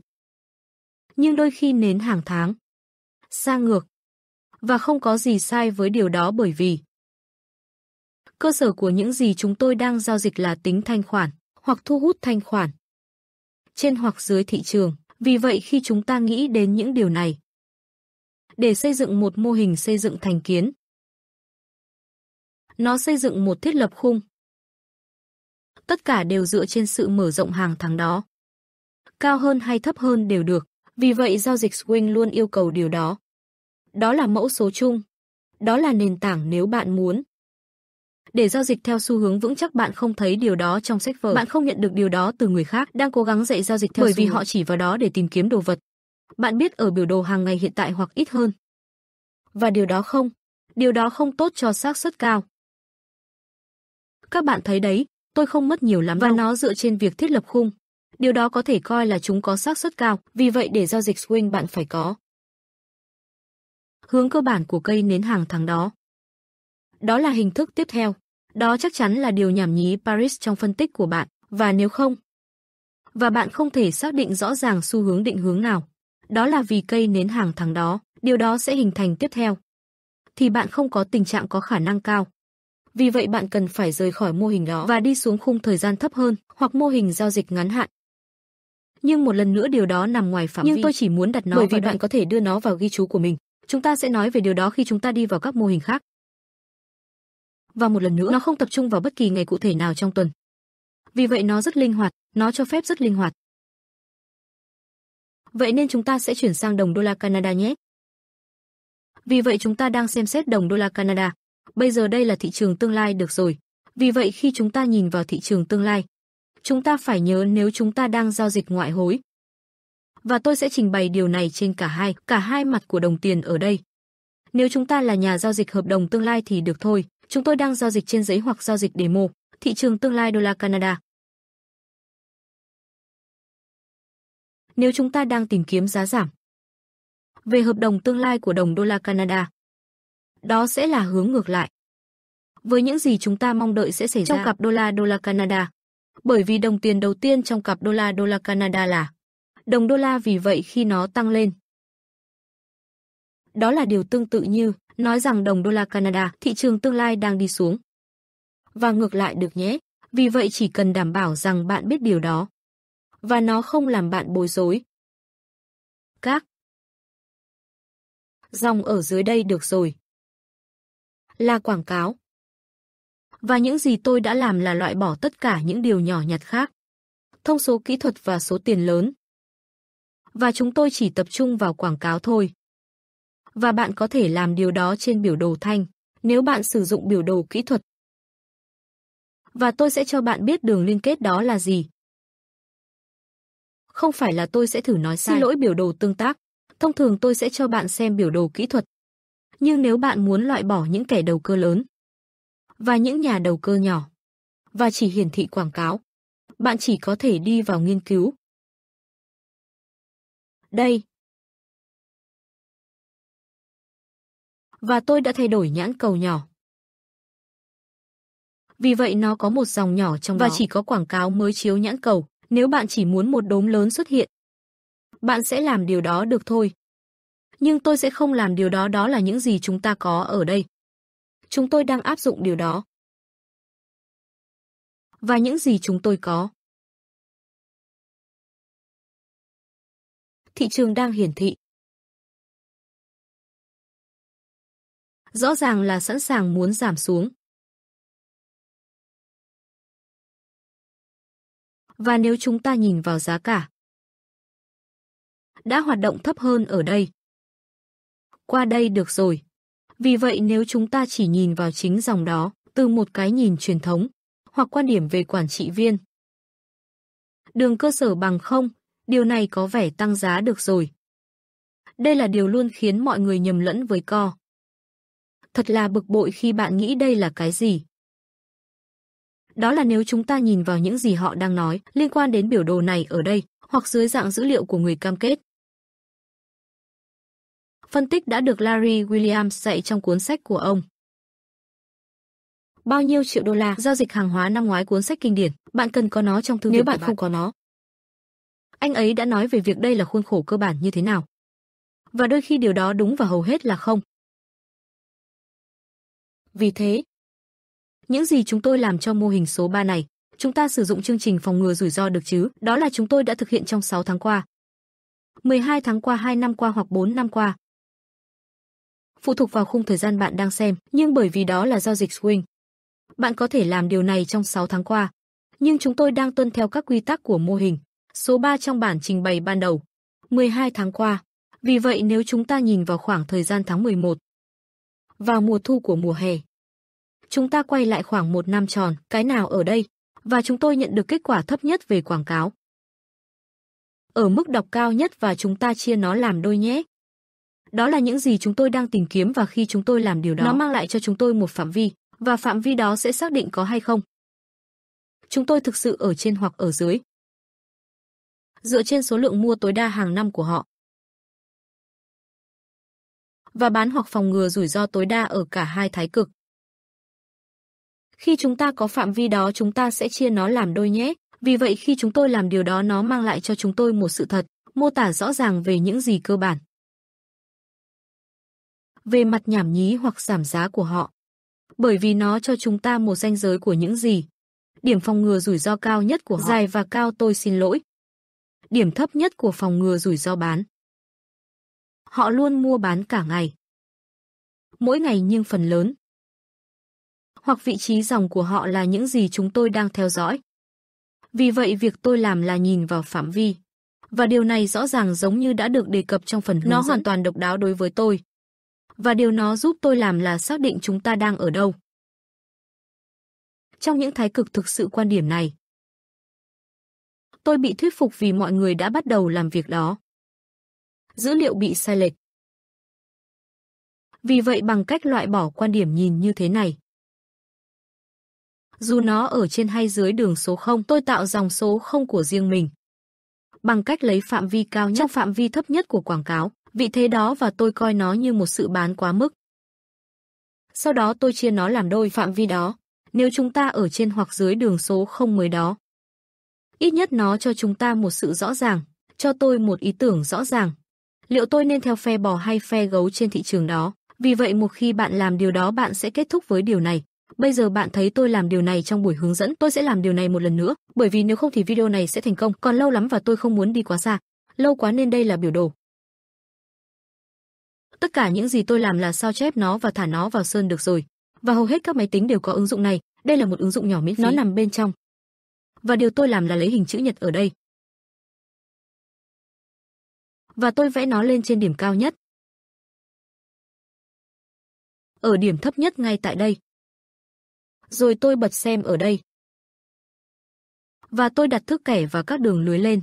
Nhưng đôi khi nến hàng tháng. Xa ngược. Và không có gì sai với điều đó bởi vì cơ sở của những gì chúng tôi đang giao dịch là tính thanh khoản hoặc thu hút thanh khoản trên hoặc dưới thị trường. Vì vậy khi chúng ta nghĩ đến những điều này, để xây dựng một mô hình xây dựng thành kiến. Nó xây dựng một thiết lập khung. Tất cả đều dựa trên sự mở rộng hàng tháng đó. Cao hơn hay thấp hơn đều được, vì vậy giao dịch swing luôn yêu cầu điều đó. Đó là mẫu số chung. Đó là nền tảng nếu bạn muốn để giao dịch theo xu hướng vững chắc bạn không thấy điều đó trong sách vở. Bạn không nhận được điều đó từ người khác đang cố gắng dạy giao dịch theo Bởi xu hướng. vì họ chỉ vào đó để tìm kiếm đồ vật bạn biết ở biểu đồ hàng ngày hiện tại hoặc ít hơn. Và điều đó không, điều đó không tốt cho xác suất cao. Các bạn thấy đấy, tôi không mất nhiều lắm và đâu. nó dựa trên việc thiết lập khung. Điều đó có thể coi là chúng có xác suất cao, vì vậy để giao dịch swing bạn phải có hướng cơ bản của cây nến hàng tháng đó. Đó là hình thức tiếp theo. Đó chắc chắn là điều nhảm nhí Paris trong phân tích của bạn, và nếu không, và bạn không thể xác định rõ ràng xu hướng định hướng nào đó là vì cây nến hàng tháng đó, điều đó sẽ hình thành tiếp theo. Thì bạn không có tình trạng có khả năng cao. Vì vậy bạn cần phải rời khỏi mô hình đó và đi xuống khung thời gian thấp hơn hoặc mô hình giao dịch ngắn hạn. Nhưng một lần nữa điều đó nằm ngoài phạm vi. Nhưng tôi chỉ muốn đặt nó bởi vì bạn có thể đưa nó vào ghi chú của mình. Chúng ta sẽ nói về điều đó khi chúng ta đi vào các mô hình khác. Và một lần nữa, nó không tập trung vào bất kỳ ngày cụ thể nào trong tuần. Vì vậy nó rất linh hoạt, nó cho phép rất linh hoạt. Vậy nên chúng ta sẽ chuyển sang đồng đô la Canada nhé. Vì vậy chúng ta đang xem xét đồng đô la Canada. Bây giờ đây là thị trường tương lai được rồi. Vì vậy khi chúng ta nhìn vào thị trường tương lai, chúng ta phải nhớ nếu chúng ta đang giao dịch ngoại hối. Và tôi sẽ trình bày điều này trên cả hai, cả hai mặt của đồng tiền ở đây. Nếu chúng ta là nhà giao dịch hợp đồng tương lai thì được thôi, chúng tôi đang giao dịch trên giấy hoặc giao dịch demo, thị trường tương lai đô la Canada. nếu chúng ta đang tìm kiếm giá giảm. Về hợp đồng tương lai của đồng đô la Canada, đó sẽ là hướng ngược lại. Với những gì chúng ta mong đợi sẽ xảy trong ra trong cặp đô la đô la Canada, bởi vì đồng tiền đầu tiên trong cặp đô la đô la Canada là đồng đô la vì vậy khi nó tăng lên. Đó là điều tương tự như nói rằng đồng đô la Canada thị trường tương lai đang đi xuống. Và ngược lại được nhé, vì vậy chỉ cần đảm bảo rằng bạn biết điều đó và nó không làm bạn bối rối. Các dòng ở dưới đây được rồi. Là quảng cáo. Và những gì tôi đã làm là loại bỏ tất cả những điều nhỏ nhặt khác. Thông số kỹ thuật và số tiền lớn. Và chúng tôi chỉ tập trung vào quảng cáo thôi. Và bạn có thể làm điều đó trên biểu đồ thanh, nếu bạn sử dụng biểu đồ kỹ thuật. Và tôi sẽ cho bạn biết đường liên kết đó là gì không phải là tôi sẽ thử nói sai. Xin lỗi biểu đồ tương tác, thông thường tôi sẽ cho bạn xem biểu đồ kỹ thuật. Nhưng nếu bạn muốn loại bỏ những kẻ đầu cơ lớn và những nhà đầu cơ nhỏ và chỉ hiển thị quảng cáo, bạn chỉ có thể đi vào nghiên cứu. Đây. Và tôi đã thay đổi nhãn cầu nhỏ. Vì vậy nó có một dòng nhỏ trong và đó. chỉ có quảng cáo mới chiếu nhãn cầu. Nếu bạn chỉ muốn một đốm lớn xuất hiện, bạn sẽ làm điều đó được thôi. Nhưng tôi sẽ không làm điều đó đó là những gì chúng ta có ở đây. Chúng tôi đang áp dụng điều đó. Và những gì chúng tôi có. Thị trường đang hiển thị. Rõ ràng là sẵn sàng muốn giảm xuống. và nếu chúng ta nhìn vào giá cả, đã hoạt động thấp hơn ở đây. Qua đây được rồi. Vì vậy nếu chúng ta chỉ nhìn vào chính dòng đó, từ một cái nhìn truyền thống, hoặc quan điểm về quản trị viên. Đường cơ sở bằng không, điều này có vẻ tăng giá được rồi. Đây là điều luôn khiến mọi người nhầm lẫn với co. Thật là bực bội khi bạn nghĩ đây là cái gì, đó là nếu chúng ta nhìn vào những gì họ đang nói liên quan đến biểu đồ này ở đây, hoặc dưới dạng dữ liệu của người cam kết. Phân tích đã được Larry Williams dạy trong cuốn sách của ông. Bao nhiêu triệu đô la giao dịch hàng hóa năm ngoái cuốn sách kinh điển, bạn cần có nó trong thư Nếu bạn, bạn không có nó. Anh ấy đã nói về việc đây là khuôn khổ cơ bản như thế nào. Và đôi khi điều đó đúng và hầu hết là không. Vì thế, những gì chúng tôi làm cho mô hình số 3 này, chúng ta sử dụng chương trình phòng ngừa rủi ro được chứ? Đó là chúng tôi đã thực hiện trong 6 tháng qua. 12 tháng qua, 2 năm qua hoặc 4 năm qua. Phụ thuộc vào khung thời gian bạn đang xem, nhưng bởi vì đó là giao dịch swing. Bạn có thể làm điều này trong 6 tháng qua, nhưng chúng tôi đang tuân theo các quy tắc của mô hình. Số 3 trong bản trình bày ban đầu. 12 tháng qua. Vì vậy nếu chúng ta nhìn vào khoảng thời gian tháng 11 vào mùa thu của mùa hè, chúng ta quay lại khoảng một năm tròn, cái nào ở đây, và chúng tôi nhận được kết quả thấp nhất về quảng cáo. Ở mức đọc cao nhất và chúng ta chia nó làm đôi nhé. Đó là những gì chúng tôi đang tìm kiếm và khi chúng tôi làm điều đó, nó mang lại cho chúng tôi một phạm vi, và phạm vi đó sẽ xác định có hay không. Chúng tôi thực sự ở trên hoặc ở dưới. Dựa trên số lượng mua tối đa hàng năm của họ. Và bán hoặc phòng ngừa rủi ro tối đa ở cả hai thái cực. Khi chúng ta có phạm vi đó chúng ta sẽ chia nó làm đôi nhé. Vì vậy khi chúng tôi làm điều đó nó mang lại cho chúng tôi một sự thật, mô tả rõ ràng về những gì cơ bản. Về mặt nhảm nhí hoặc giảm giá của họ. Bởi vì nó cho chúng ta một ranh giới của những gì. Điểm phòng ngừa rủi ro cao nhất của họ. Dài và cao tôi xin lỗi. Điểm thấp nhất của phòng ngừa rủi ro bán. Họ luôn mua bán cả ngày. Mỗi ngày nhưng phần lớn hoặc vị trí dòng của họ là những gì chúng tôi đang theo dõi. Vì vậy việc tôi làm là nhìn vào phạm vi. Và điều này rõ ràng giống như đã được đề cập trong phần hướng Nó dẫn. hoàn toàn độc đáo đối với tôi. Và điều nó giúp tôi làm là xác định chúng ta đang ở đâu. Trong những thái cực thực sự quan điểm này, tôi bị thuyết phục vì mọi người đã bắt đầu làm việc đó. Dữ liệu bị sai lệch. Vì vậy bằng cách loại bỏ quan điểm nhìn như thế này, dù nó ở trên hay dưới đường số 0, tôi tạo dòng số 0 của riêng mình. Bằng cách lấy phạm vi cao nhất trong phạm vi thấp nhất của quảng cáo, vị thế đó và tôi coi nó như một sự bán quá mức. Sau đó tôi chia nó làm đôi phạm vi đó, nếu chúng ta ở trên hoặc dưới đường số 0 mới đó. Ít nhất nó cho chúng ta một sự rõ ràng, cho tôi một ý tưởng rõ ràng. Liệu tôi nên theo phe bò hay phe gấu trên thị trường đó? Vì vậy một khi bạn làm điều đó bạn sẽ kết thúc với điều này bây giờ bạn thấy tôi làm điều này trong buổi hướng dẫn, tôi sẽ làm điều này một lần nữa, bởi vì nếu không thì video này sẽ thành công, còn lâu lắm và tôi không muốn đi quá xa. Lâu quá nên đây là biểu đồ. Tất cả những gì tôi làm là sao chép nó và thả nó vào sơn được rồi. Và hầu hết các máy tính đều có ứng dụng này, đây là một ứng dụng nhỏ miễn phí. Nó nằm bên trong. Và điều tôi làm là lấy hình chữ nhật ở đây. Và tôi vẽ nó lên trên điểm cao nhất. Ở điểm thấp nhất ngay tại đây rồi tôi bật xem ở đây. Và tôi đặt thước kẻ và các đường lưới lên.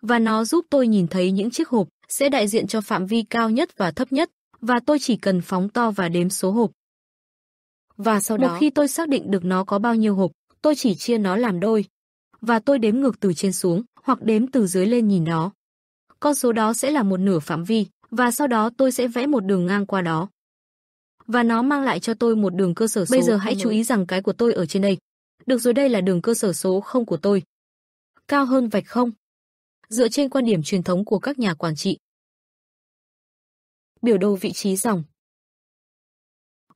Và nó giúp tôi nhìn thấy những chiếc hộp sẽ đại diện cho phạm vi cao nhất và thấp nhất, và tôi chỉ cần phóng to và đếm số hộp. Và sau đó, một khi tôi xác định được nó có bao nhiêu hộp, tôi chỉ chia nó làm đôi. Và tôi đếm ngược từ trên xuống, hoặc đếm từ dưới lên nhìn nó. Con số đó sẽ là một nửa phạm vi, và sau đó tôi sẽ vẽ một đường ngang qua đó và nó mang lại cho tôi một đường cơ sở số. Bây giờ hãy chú ý rằng cái của tôi ở trên đây. Được rồi đây là đường cơ sở số không của tôi. Cao hơn vạch không? Dựa trên quan điểm truyền thống của các nhà quản trị. Biểu đồ vị trí dòng.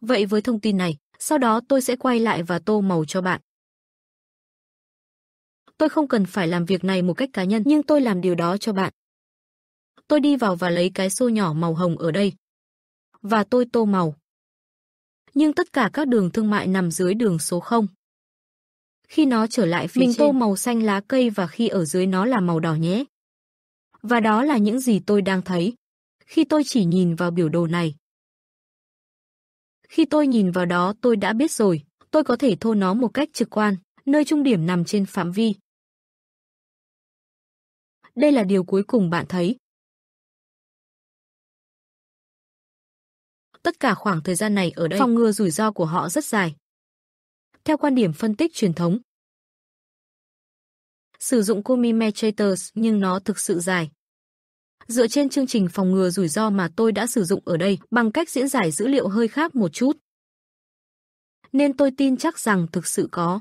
Vậy với thông tin này, sau đó tôi sẽ quay lại và tô màu cho bạn. Tôi không cần phải làm việc này một cách cá nhân, nhưng tôi làm điều đó cho bạn. Tôi đi vào và lấy cái xô nhỏ màu hồng ở đây. Và tôi tô màu nhưng tất cả các đường thương mại nằm dưới đường số 0. Khi nó trở lại phía Mình trên, tô màu xanh lá cây và khi ở dưới nó là màu đỏ nhé. Và đó là những gì tôi đang thấy. Khi tôi chỉ nhìn vào biểu đồ này. Khi tôi nhìn vào đó tôi đã biết rồi, tôi có thể thô nó một cách trực quan, nơi trung điểm nằm trên phạm vi. Đây là điều cuối cùng bạn thấy, tất cả khoảng thời gian này ở đây phòng ngừa rủi ro của họ rất dài. Theo quan điểm phân tích truyền thống, sử dụng Kumime Traders nhưng nó thực sự dài. Dựa trên chương trình phòng ngừa rủi ro mà tôi đã sử dụng ở đây bằng cách diễn giải dữ liệu hơi khác một chút. Nên tôi tin chắc rằng thực sự có.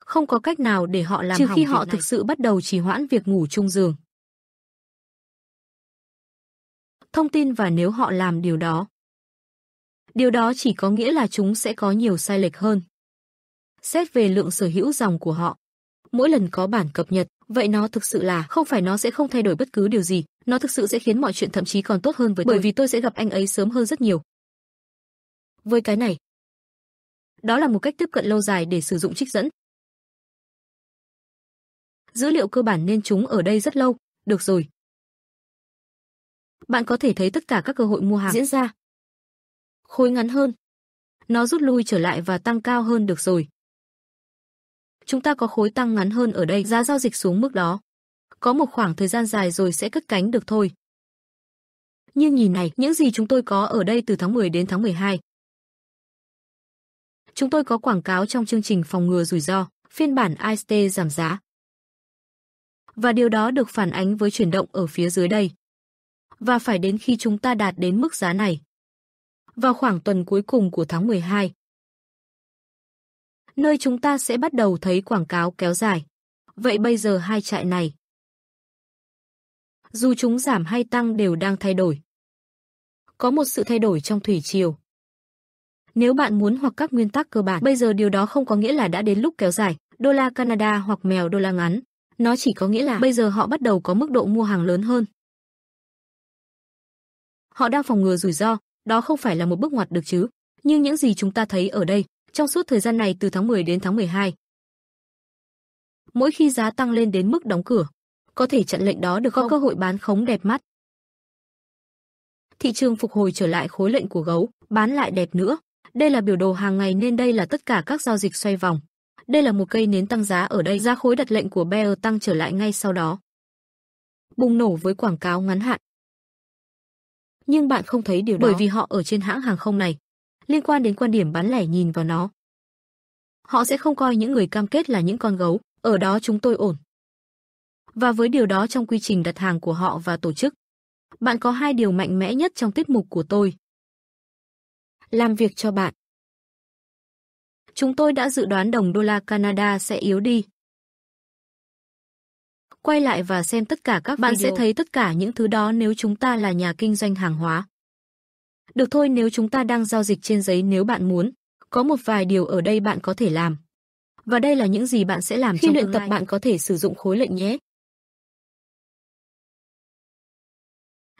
Không có cách nào để họ làm Trừ khi họ thực sự bắt đầu trì hoãn việc ngủ chung giường. Thông tin và nếu họ làm điều đó. Điều đó chỉ có nghĩa là chúng sẽ có nhiều sai lệch hơn. Xét về lượng sở hữu dòng của họ, mỗi lần có bản cập nhật, vậy nó thực sự là không phải nó sẽ không thay đổi bất cứ điều gì, nó thực sự sẽ khiến mọi chuyện thậm chí còn tốt hơn với tôi bởi vì tôi sẽ gặp anh ấy sớm hơn rất nhiều. Với cái này, đó là một cách tiếp cận lâu dài để sử dụng trích dẫn. Dữ liệu cơ bản nên chúng ở đây rất lâu, được rồi. Bạn có thể thấy tất cả các cơ hội mua hàng diễn ra, khối ngắn hơn. Nó rút lui trở lại và tăng cao hơn được rồi. Chúng ta có khối tăng ngắn hơn ở đây, giá giao dịch xuống mức đó. Có một khoảng thời gian dài rồi sẽ cất cánh được thôi. Nhưng nhìn này, những gì chúng tôi có ở đây từ tháng 10 đến tháng 12. Chúng tôi có quảng cáo trong chương trình phòng ngừa rủi ro, phiên bản IST giảm giá. Và điều đó được phản ánh với chuyển động ở phía dưới đây. Và phải đến khi chúng ta đạt đến mức giá này, vào khoảng tuần cuối cùng của tháng 12. Nơi chúng ta sẽ bắt đầu thấy quảng cáo kéo dài. Vậy bây giờ hai trại này, dù chúng giảm hay tăng đều đang thay đổi. Có một sự thay đổi trong thủy triều. Nếu bạn muốn hoặc các nguyên tắc cơ bản, bây giờ điều đó không có nghĩa là đã đến lúc kéo dài, đô la Canada hoặc mèo đô la ngắn. Nó chỉ có nghĩa là bây giờ họ bắt đầu có mức độ mua hàng lớn hơn. Họ đang phòng ngừa rủi ro, đó không phải là một bước ngoặt được chứ? Nhưng những gì chúng ta thấy ở đây, trong suốt thời gian này từ tháng 10 đến tháng 12, mỗi khi giá tăng lên đến mức đóng cửa, có thể chặn lệnh đó được có cơ hội bán khống đẹp mắt. Thị trường phục hồi trở lại khối lệnh của gấu, bán lại đẹp nữa. Đây là biểu đồ hàng ngày nên đây là tất cả các giao dịch xoay vòng. Đây là một cây nến tăng giá ở đây, giá khối đặt lệnh của Bayer tăng trở lại ngay sau đó. Bùng nổ với quảng cáo ngắn hạn, nhưng bạn không thấy điều đó bởi vì họ ở trên hãng hàng không này. Liên quan đến quan điểm bán lẻ nhìn vào nó. Họ sẽ không coi những người cam kết là những con gấu, ở đó chúng tôi ổn. Và với điều đó trong quy trình đặt hàng của họ và tổ chức. Bạn có hai điều mạnh mẽ nhất trong tiết mục của tôi. Làm việc cho bạn. Chúng tôi đã dự đoán đồng đô la Canada sẽ yếu đi, quay lại và xem tất cả các bạn video. sẽ thấy tất cả những thứ đó nếu chúng ta là nhà kinh doanh hàng hóa. Được thôi nếu chúng ta đang giao dịch trên giấy nếu bạn muốn, có một vài điều ở đây bạn có thể làm. Và đây là những gì bạn sẽ làm Khi trong luyện tập bạn có thể sử dụng khối lệnh nhé.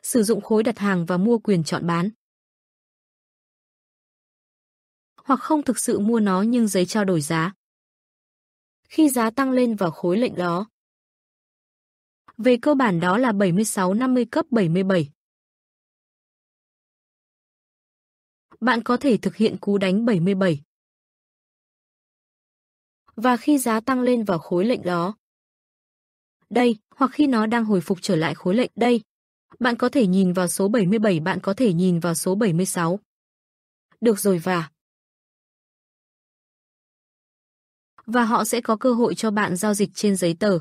Sử dụng khối đặt hàng và mua quyền chọn bán. Hoặc không thực sự mua nó nhưng giấy trao đổi giá. Khi giá tăng lên vào khối lệnh đó, về cơ bản đó là 76-50 cấp 77. Bạn có thể thực hiện cú đánh 77. Và khi giá tăng lên vào khối lệnh đó, đây, hoặc khi nó đang hồi phục trở lại khối lệnh đây, bạn có thể nhìn vào số 77, bạn có thể nhìn vào số 76. Được rồi và và họ sẽ có cơ hội cho bạn giao dịch trên giấy tờ.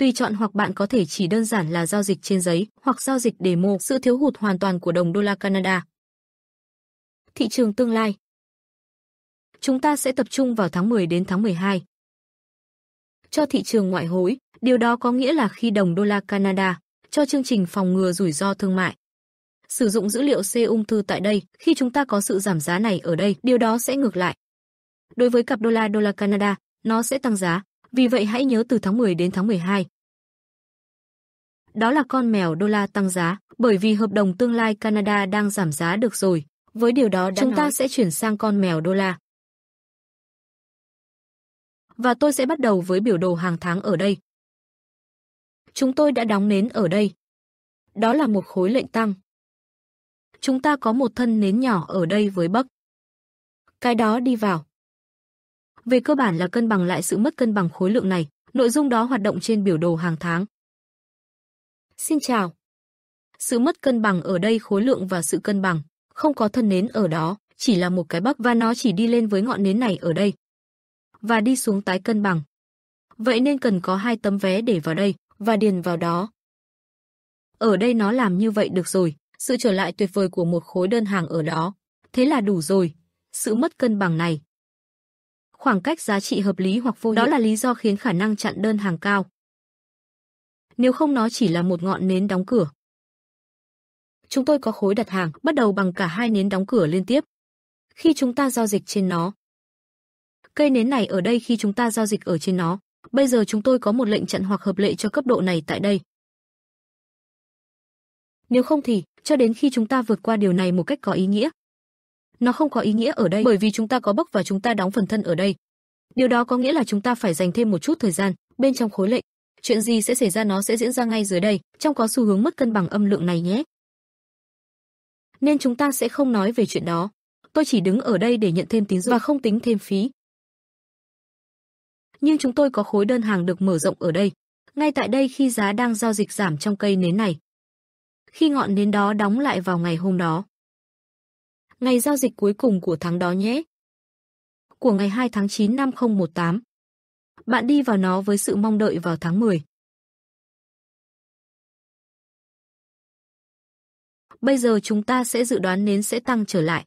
Tùy chọn hoặc bạn có thể chỉ đơn giản là giao dịch trên giấy hoặc giao dịch demo, sự thiếu hụt hoàn toàn của đồng đô la Canada. Thị trường tương lai Chúng ta sẽ tập trung vào tháng 10 đến tháng 12. Cho thị trường ngoại hối, điều đó có nghĩa là khi đồng đô la Canada cho chương trình phòng ngừa rủi ro thương mại. Sử dụng dữ liệu C ung thư tại đây, khi chúng ta có sự giảm giá này ở đây, điều đó sẽ ngược lại. Đối với cặp đô la đô la Canada, nó sẽ tăng giá, vì vậy hãy nhớ từ tháng 10 đến tháng 12. Đó là con mèo đô la tăng giá, bởi vì hợp đồng tương lai Canada đang giảm giá được rồi. Với điều đó chúng nói. ta sẽ chuyển sang con mèo đô la. Và tôi sẽ bắt đầu với biểu đồ hàng tháng ở đây. Chúng tôi đã đóng nến ở đây. Đó là một khối lệnh tăng. Chúng ta có một thân nến nhỏ ở đây với Bắc. Cái đó đi vào về cơ bản là cân bằng lại sự mất cân bằng khối lượng này, nội dung đó hoạt động trên biểu đồ hàng tháng. Xin chào. Sự mất cân bằng ở đây khối lượng và sự cân bằng, không có thân nến ở đó, chỉ là một cái bắc và nó chỉ đi lên với ngọn nến này ở đây và đi xuống tái cân bằng. Vậy nên cần có hai tấm vé để vào đây và điền vào đó. Ở đây nó làm như vậy được rồi, sự trở lại tuyệt vời của một khối đơn hàng ở đó, thế là đủ rồi. Sự mất cân bằng này khoảng cách giá trị hợp lý hoặc vô hiệu. Đó là lý do khiến khả năng chặn đơn hàng cao. Nếu không nó chỉ là một ngọn nến đóng cửa. Chúng tôi có khối đặt hàng, bắt đầu bằng cả hai nến đóng cửa liên tiếp. Khi chúng ta giao dịch trên nó, cây nến này ở đây khi chúng ta giao dịch ở trên nó, bây giờ chúng tôi có một lệnh chặn hoặc hợp lệ cho cấp độ này tại đây. Nếu không thì, cho đến khi chúng ta vượt qua điều này một cách có ý nghĩa, nó không có ý nghĩa ở đây bởi vì chúng ta có bốc và chúng ta đóng phần thân ở đây. Điều đó có nghĩa là chúng ta phải dành thêm một chút thời gian bên trong khối lệnh. Chuyện gì sẽ xảy ra nó sẽ diễn ra ngay dưới đây, trong có xu hướng mất cân bằng âm lượng này nhé. Nên chúng ta sẽ không nói về chuyện đó. Tôi chỉ đứng ở đây để nhận thêm tín dụng và không tính thêm phí. Nhưng chúng tôi có khối đơn hàng được mở rộng ở đây, ngay tại đây khi giá đang giao dịch giảm trong cây nến này. Khi ngọn nến đó đóng lại vào ngày hôm đó, ngày giao dịch cuối cùng của tháng đó nhé. Của ngày 2 tháng 9 năm 2018. Bạn đi vào nó với sự mong đợi vào tháng 10. Bây giờ chúng ta sẽ dự đoán nến sẽ tăng trở lại.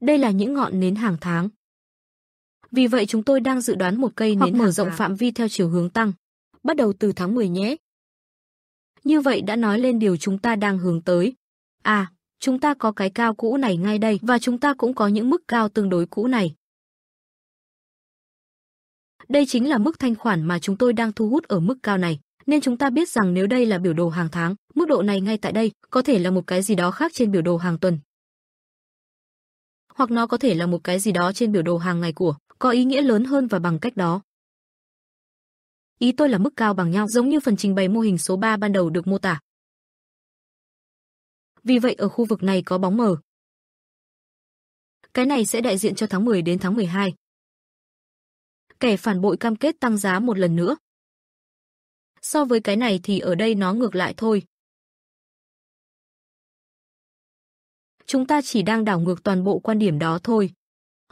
Đây là những ngọn nến hàng tháng. Vì vậy chúng tôi đang dự đoán một cây nến mở rộng tháng. phạm vi theo chiều hướng tăng, bắt đầu từ tháng 10 nhé. Như vậy đã nói lên điều chúng ta đang hướng tới. À, chúng ta có cái cao cũ này ngay đây và chúng ta cũng có những mức cao tương đối cũ này. Đây chính là mức thanh khoản mà chúng tôi đang thu hút ở mức cao này, nên chúng ta biết rằng nếu đây là biểu đồ hàng tháng, mức độ này ngay tại đây có thể là một cái gì đó khác trên biểu đồ hàng tuần. Hoặc nó có thể là một cái gì đó trên biểu đồ hàng ngày của, có ý nghĩa lớn hơn và bằng cách đó. Ý tôi là mức cao bằng nhau, giống như phần trình bày mô hình số 3 ban đầu được mô tả, vì vậy ở khu vực này có bóng mờ. Cái này sẽ đại diện cho tháng 10 đến tháng 12. Kẻ phản bội cam kết tăng giá một lần nữa. So với cái này thì ở đây nó ngược lại thôi. Chúng ta chỉ đang đảo ngược toàn bộ quan điểm đó thôi.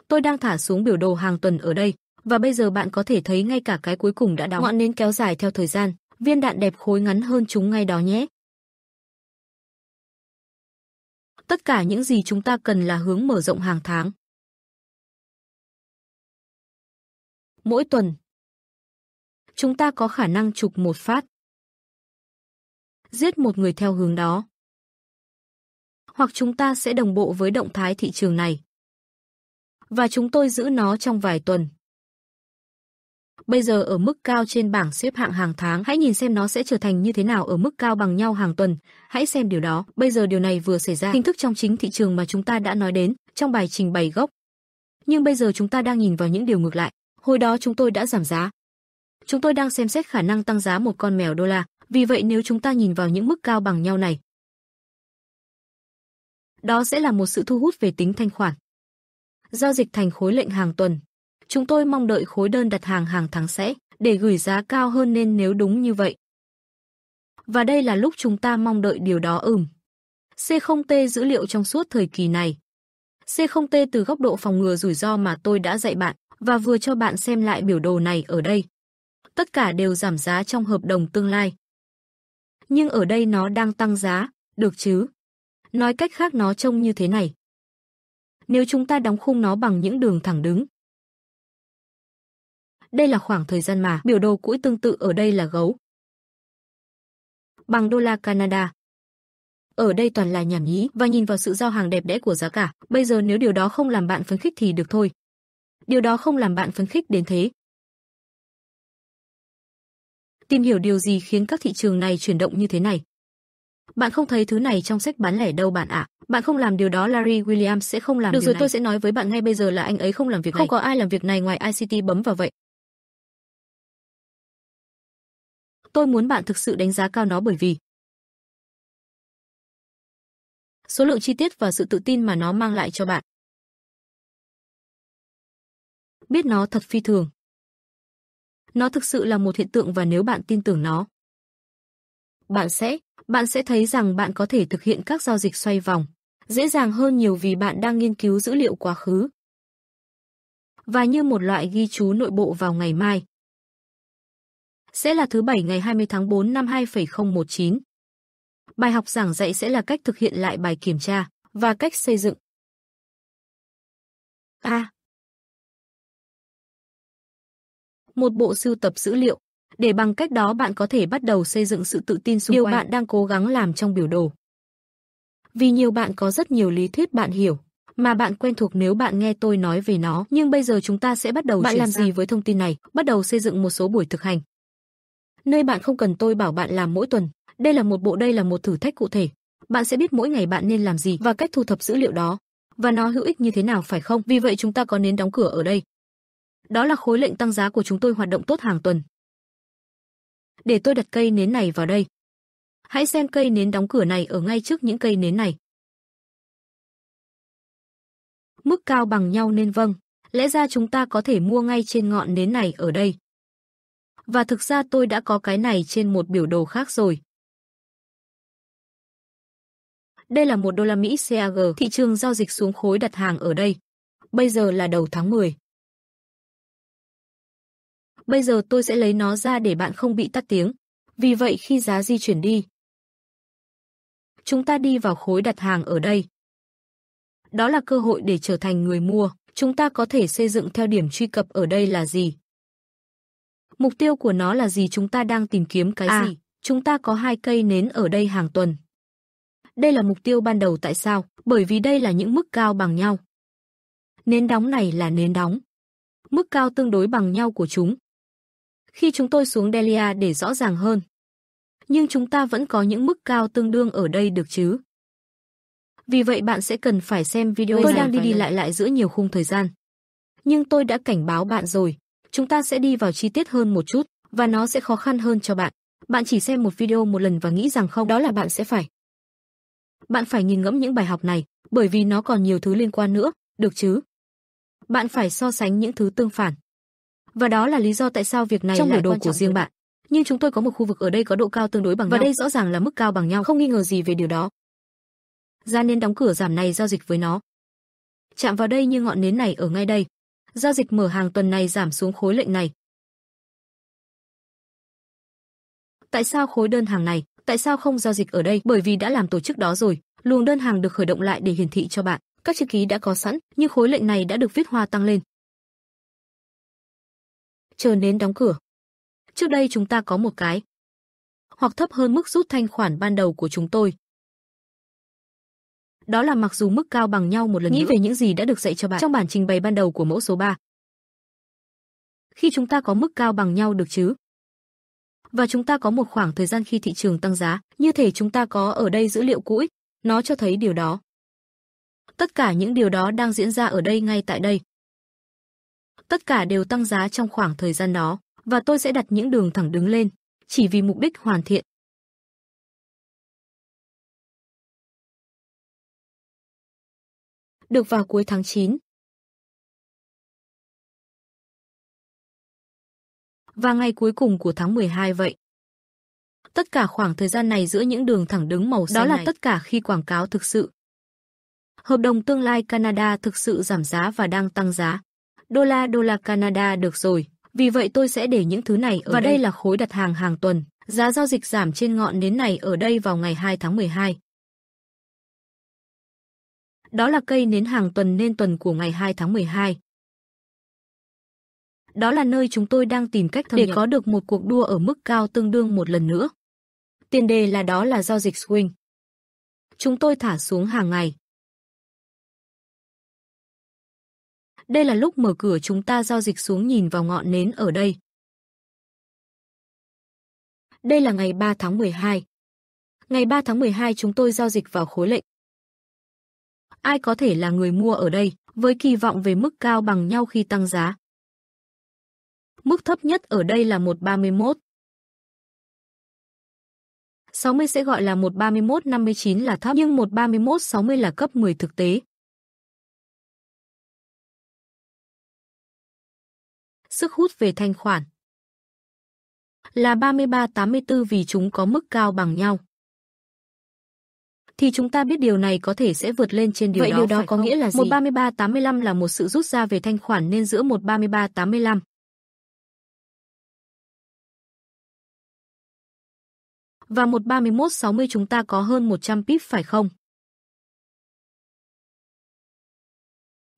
Tôi đang thả xuống biểu đồ hàng tuần ở đây, và bây giờ bạn có thể thấy ngay cả cái cuối cùng đã đóng. Ngọn nến kéo dài theo thời gian, viên đạn đẹp khối ngắn hơn chúng ngay đó nhé. Tất cả những gì chúng ta cần là hướng mở rộng hàng tháng. Mỗi tuần, chúng ta có khả năng chụp một phát. Giết một người theo hướng đó. Hoặc chúng ta sẽ đồng bộ với động thái thị trường này. Và chúng tôi giữ nó trong vài tuần bây giờ ở mức cao trên bảng xếp hạng hàng tháng, hãy nhìn xem nó sẽ trở thành như thế nào ở mức cao bằng nhau hàng tuần, hãy xem điều đó. Bây giờ điều này vừa xảy ra hình thức trong chính thị trường mà chúng ta đã nói đến trong bài trình bày gốc. Nhưng bây giờ chúng ta đang nhìn vào những điều ngược lại. Hồi đó chúng tôi đã giảm giá. Chúng tôi đang xem xét khả năng tăng giá một con mèo đô la, vì vậy nếu chúng ta nhìn vào những mức cao bằng nhau này, đó sẽ là một sự thu hút về tính thanh khoản. Giao dịch thành khối lệnh hàng tuần Chúng tôi mong đợi khối đơn đặt hàng hàng tháng sẽ để gửi giá cao hơn nên nếu đúng như vậy. Và đây là lúc chúng ta mong đợi điều đó ừm. C0T dữ liệu trong suốt thời kỳ này. C0T từ góc độ phòng ngừa rủi ro mà tôi đã dạy bạn và vừa cho bạn xem lại biểu đồ này ở đây. Tất cả đều giảm giá trong hợp đồng tương lai. Nhưng ở đây nó đang tăng giá, được chứ? Nói cách khác nó trông như thế này. Nếu chúng ta đóng khung nó bằng những đường thẳng đứng, đây là khoảng thời gian mà biểu đồ cũi tương tự ở đây là gấu. Bằng đô la Canada. Ở đây toàn là nhảm nhí và nhìn vào sự giao hàng đẹp đẽ của giá cả, bây giờ nếu điều đó không làm bạn phấn khích thì được thôi. Điều đó không làm bạn phấn khích đến thế. Tìm hiểu điều gì khiến các thị trường này chuyển động như thế này. Bạn không thấy thứ này trong sách bán lẻ đâu bạn ạ. À. Bạn không làm điều đó Larry Williams sẽ không làm Được điều rồi này. tôi sẽ nói với bạn ngay bây giờ là anh ấy không làm việc không này. Không có ai làm việc này ngoài ICT bấm vào vậy. tôi muốn bạn thực sự đánh giá cao nó bởi vì số lượng chi tiết và sự tự tin mà nó mang lại cho bạn. Biết nó thật phi thường. Nó thực sự là một hiện tượng và nếu bạn tin tưởng nó, bạn sẽ, bạn sẽ thấy rằng bạn có thể thực hiện các giao dịch xoay vòng dễ dàng hơn nhiều vì bạn đang nghiên cứu dữ liệu quá khứ. Và như một loại ghi chú nội bộ vào ngày mai, sẽ là thứ bảy ngày 20 tháng 4 năm 2019. Bài học giảng dạy sẽ là cách thực hiện lại bài kiểm tra và cách xây dựng. A. Một bộ sưu tập dữ liệu để bằng cách đó bạn có thể bắt đầu xây dựng sự tự tin xung điều quanh. bạn đang cố gắng làm trong biểu đồ. Vì nhiều bạn có rất nhiều lý thuyết bạn hiểu, mà bạn quen thuộc nếu bạn nghe tôi nói về nó. Nhưng bây giờ chúng ta sẽ bắt đầu Bạn làm sang. gì với thông tin này? Bắt đầu xây dựng một số buổi thực hành nơi bạn không cần tôi bảo bạn làm mỗi tuần. Đây là một bộ đây là một thử thách cụ thể. Bạn sẽ biết mỗi ngày bạn nên làm gì và cách thu thập dữ liệu đó. Và nó hữu ích như thế nào phải không? Vì vậy chúng ta có nên đóng cửa ở đây. Đó là khối lệnh tăng giá của chúng tôi hoạt động tốt hàng tuần. Để tôi đặt cây nến này vào đây. Hãy xem cây nến đóng cửa này ở ngay trước những cây nến này. Mức cao bằng nhau nên vâng, lẽ ra chúng ta có thể mua ngay trên ngọn nến này ở đây và thực ra tôi đã có cái này trên một biểu đồ khác rồi. Đây là một đô la Mỹ CAG, thị trường giao dịch xuống khối đặt hàng ở đây. Bây giờ là đầu tháng 10. Bây giờ tôi sẽ lấy nó ra để bạn không bị tắt tiếng. Vì vậy khi giá di chuyển đi, chúng ta đi vào khối đặt hàng ở đây. Đó là cơ hội để trở thành người mua. Chúng ta có thể xây dựng theo điểm truy cập ở đây là gì? Mục tiêu của nó là gì chúng ta đang tìm kiếm cái à, gì? Chúng ta có hai cây nến ở đây hàng tuần. Đây là mục tiêu ban đầu tại sao? Bởi vì đây là những mức cao bằng nhau. Nến đóng này là nến đóng. Mức cao tương đối bằng nhau của chúng. Khi chúng tôi xuống Delia để rõ ràng hơn. Nhưng chúng ta vẫn có những mức cao tương đương ở đây được chứ? Vì vậy bạn sẽ cần phải xem video Tôi đang đi đi lại lại giữa nhiều khung thời gian. Nhưng tôi đã cảnh báo bạn rồi, chúng ta sẽ đi vào chi tiết hơn một chút và nó sẽ khó khăn hơn cho bạn. Bạn chỉ xem một video một lần và nghĩ rằng không đó là bạn sẽ phải. Bạn phải nhìn ngẫm những bài học này, bởi vì nó còn nhiều thứ liên quan nữa, được chứ? Bạn phải so sánh những thứ tương phản. Và đó là lý do tại sao việc này trong là đồ của riêng bạn. Nhưng chúng tôi có một khu vực ở đây có độ cao tương đối bằng và nhau. Và đây rõ ràng là mức cao bằng nhau, không nghi ngờ gì về điều đó. Ra nên đóng cửa giảm này giao dịch với nó. Chạm vào đây như ngọn nến này ở ngay đây, giao dịch mở hàng tuần này giảm xuống khối lệnh này. Tại sao khối đơn hàng này, tại sao không giao dịch ở đây? Bởi vì đã làm tổ chức đó rồi, luồng đơn hàng được khởi động lại để hiển thị cho bạn. Các chữ ký đã có sẵn, nhưng khối lệnh này đã được viết hoa tăng lên. Chờ đến đóng cửa. Trước đây chúng ta có một cái, hoặc thấp hơn mức rút thanh khoản ban đầu của chúng tôi đó là mặc dù mức cao bằng nhau một lần Nghĩ nữa. về những gì đã được dạy cho bạn trong bản trình bày ban đầu của mẫu số 3. Khi chúng ta có mức cao bằng nhau được chứ? Và chúng ta có một khoảng thời gian khi thị trường tăng giá, như thể chúng ta có ở đây dữ liệu cũ, nó cho thấy điều đó. Tất cả những điều đó đang diễn ra ở đây ngay tại đây. Tất cả đều tăng giá trong khoảng thời gian đó, và tôi sẽ đặt những đường thẳng đứng lên, chỉ vì mục đích hoàn thiện được vào cuối tháng 9. Và ngày cuối cùng của tháng 12 vậy. Tất cả khoảng thời gian này giữa những đường thẳng đứng màu xanh Đó là này. tất cả khi quảng cáo thực sự. Hợp đồng tương lai Canada thực sự giảm giá và đang tăng giá. Đô la đô la Canada được rồi, vì vậy tôi sẽ để những thứ này ở Và đây, đây là khối đặt hàng hàng tuần. Giá giao dịch giảm trên ngọn nến này ở đây vào ngày 2 tháng 12. Đó là cây nến hàng tuần nên tuần của ngày 2 tháng 12. Đó là nơi chúng tôi đang tìm cách để có được một cuộc đua ở mức cao tương đương một lần nữa. Tiền đề là đó là giao dịch swing. Chúng tôi thả xuống hàng ngày. Đây là lúc mở cửa chúng ta giao dịch xuống nhìn vào ngọn nến ở đây. Đây là ngày 3 tháng 12. Ngày 3 tháng 12 chúng tôi giao dịch vào khối lệnh ai có thể là người mua ở đây, với kỳ vọng về mức cao bằng nhau khi tăng giá. Mức thấp nhất ở đây là 131. 60 sẽ gọi là 131 59 là thấp nhưng 131 60 là cấp 10 thực tế. Sức hút về thanh khoản là 3384 vì chúng có mức cao bằng nhau thì chúng ta biết điều này có thể sẽ vượt lên trên điều Vậy đó. Vậy điều đó có không? nghĩa là gì? 13385 là một sự rút ra về thanh khoản nên giữa 13385 và 13160 chúng ta có hơn 100 pip phải không?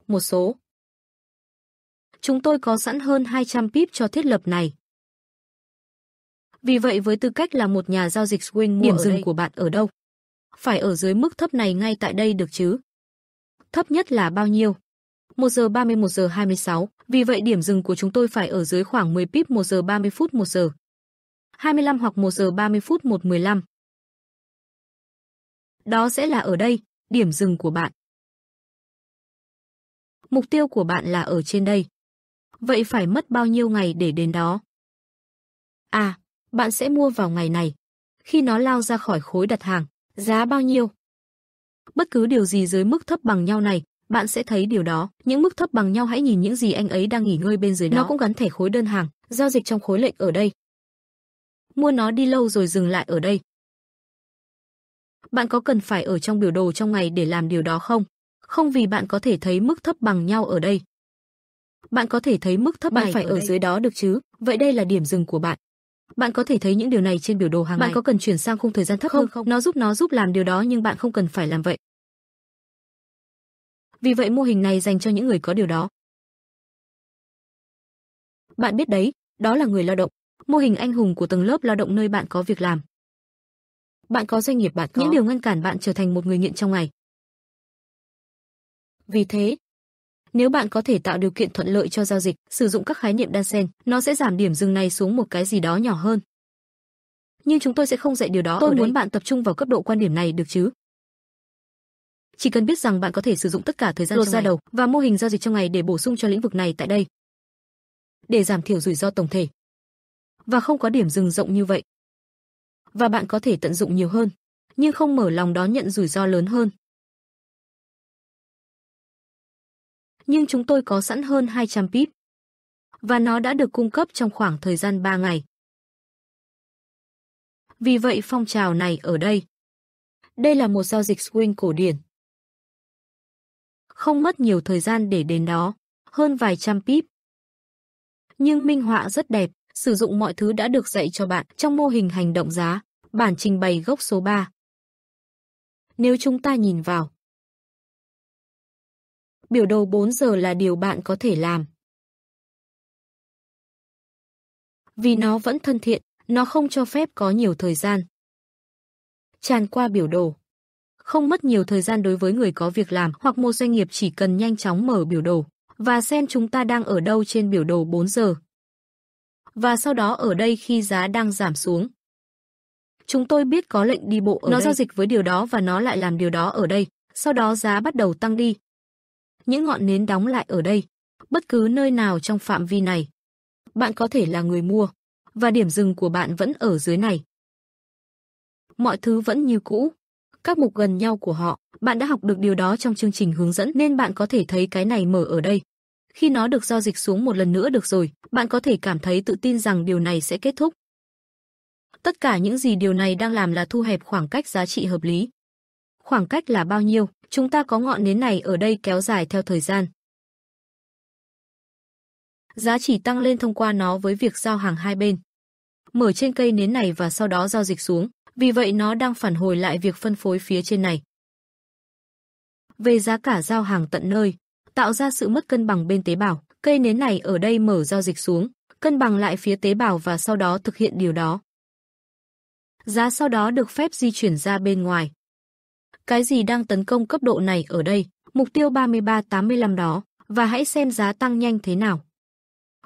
Một số. Chúng tôi có sẵn hơn 200 pip cho thiết lập này. Vì vậy với tư cách là một nhà giao dịch swing điểm dừng đây. của bạn ở đâu? phải ở dưới mức thấp này ngay tại đây được chứ. Thấp nhất là bao nhiêu? 1 giờ 30 1 giờ 26, vì vậy điểm dừng của chúng tôi phải ở dưới khoảng 10 pip 1 giờ 30 phút 1 giờ. 25 hoặc 1 giờ 30 phút 115. Đó sẽ là ở đây, điểm dừng của bạn. Mục tiêu của bạn là ở trên đây. Vậy phải mất bao nhiêu ngày để đến đó? À, bạn sẽ mua vào ngày này, khi nó lao ra khỏi khối đặt hàng. Giá bao nhiêu? Bất cứ điều gì dưới mức thấp bằng nhau này, bạn sẽ thấy điều đó. Những mức thấp bằng nhau hãy nhìn những gì anh ấy đang nghỉ ngơi bên dưới đó. Nó cũng gắn thẻ khối đơn hàng, giao dịch trong khối lệnh ở đây. Mua nó đi lâu rồi dừng lại ở đây. Bạn có cần phải ở trong biểu đồ trong ngày để làm điều đó không? Không vì bạn có thể thấy mức thấp bằng nhau ở đây. Bạn có thể thấy mức thấp bạn phải ở, ở dưới đó được chứ? Vậy đây là điểm dừng của bạn. Bạn có thể thấy những điều này trên biểu đồ hàng bạn ngày. Bạn có cần chuyển sang khung thời gian thấp không, hơn không? Nó giúp nó giúp làm điều đó nhưng bạn không cần phải làm vậy. Vì vậy mô hình này dành cho những người có điều đó. Bạn biết đấy, đó là người lao động, mô hình anh hùng của tầng lớp lao động nơi bạn có việc làm. Bạn có doanh nghiệp bạn có. Những điều ngăn cản bạn trở thành một người nghiện trong ngày. Vì thế, nếu bạn có thể tạo điều kiện thuận lợi cho giao dịch, sử dụng các khái niệm đan xen, nó sẽ giảm điểm dừng này xuống một cái gì đó nhỏ hơn. Nhưng chúng tôi sẽ không dạy điều đó. Tôi muốn bạn tập trung vào cấp độ quan điểm này được chứ? Chỉ cần biết rằng bạn có thể sử dụng tất cả thời gian Lột trong ra ngày. đầu và mô hình giao dịch trong ngày để bổ sung cho lĩnh vực này tại đây. Để giảm thiểu rủi ro tổng thể. Và không có điểm dừng rộng như vậy. Và bạn có thể tận dụng nhiều hơn, nhưng không mở lòng đón nhận rủi ro lớn hơn. nhưng chúng tôi có sẵn hơn 200 pip. Và nó đã được cung cấp trong khoảng thời gian 3 ngày. Vì vậy phong trào này ở đây. Đây là một giao dịch swing cổ điển. Không mất nhiều thời gian để đến đó, hơn vài trăm pip. Nhưng minh họa rất đẹp, sử dụng mọi thứ đã được dạy cho bạn trong mô hình hành động giá, bản trình bày gốc số 3. Nếu chúng ta nhìn vào, biểu đồ 4 giờ là điều bạn có thể làm. Vì nó vẫn thân thiện, nó không cho phép có nhiều thời gian. Tràn qua biểu đồ Không mất nhiều thời gian đối với người có việc làm hoặc một doanh nghiệp chỉ cần nhanh chóng mở biểu đồ và xem chúng ta đang ở đâu trên biểu đồ 4 giờ. Và sau đó ở đây khi giá đang giảm xuống. Chúng tôi biết có lệnh đi bộ ở nó đây. giao dịch với điều đó và nó lại làm điều đó ở đây. Sau đó giá bắt đầu tăng đi, những ngọn nến đóng lại ở đây, bất cứ nơi nào trong phạm vi này. Bạn có thể là người mua, và điểm dừng của bạn vẫn ở dưới này. Mọi thứ vẫn như cũ. Các mục gần nhau của họ, bạn đã học được điều đó trong chương trình hướng dẫn nên bạn có thể thấy cái này mở ở đây. Khi nó được giao dịch xuống một lần nữa được rồi, bạn có thể cảm thấy tự tin rằng điều này sẽ kết thúc. Tất cả những gì điều này đang làm là thu hẹp khoảng cách giá trị hợp lý. Khoảng cách là bao nhiêu? Chúng ta có ngọn nến này ở đây kéo dài theo thời gian. Giá chỉ tăng lên thông qua nó với việc giao hàng hai bên. Mở trên cây nến này và sau đó giao dịch xuống, vì vậy nó đang phản hồi lại việc phân phối phía trên này. Về giá cả giao hàng tận nơi, tạo ra sự mất cân bằng bên tế bào, cây nến này ở đây mở giao dịch xuống, cân bằng lại phía tế bào và sau đó thực hiện điều đó. Giá sau đó được phép di chuyển ra bên ngoài cái gì đang tấn công cấp độ này ở đây, mục tiêu 3385 đó, và hãy xem giá tăng nhanh thế nào.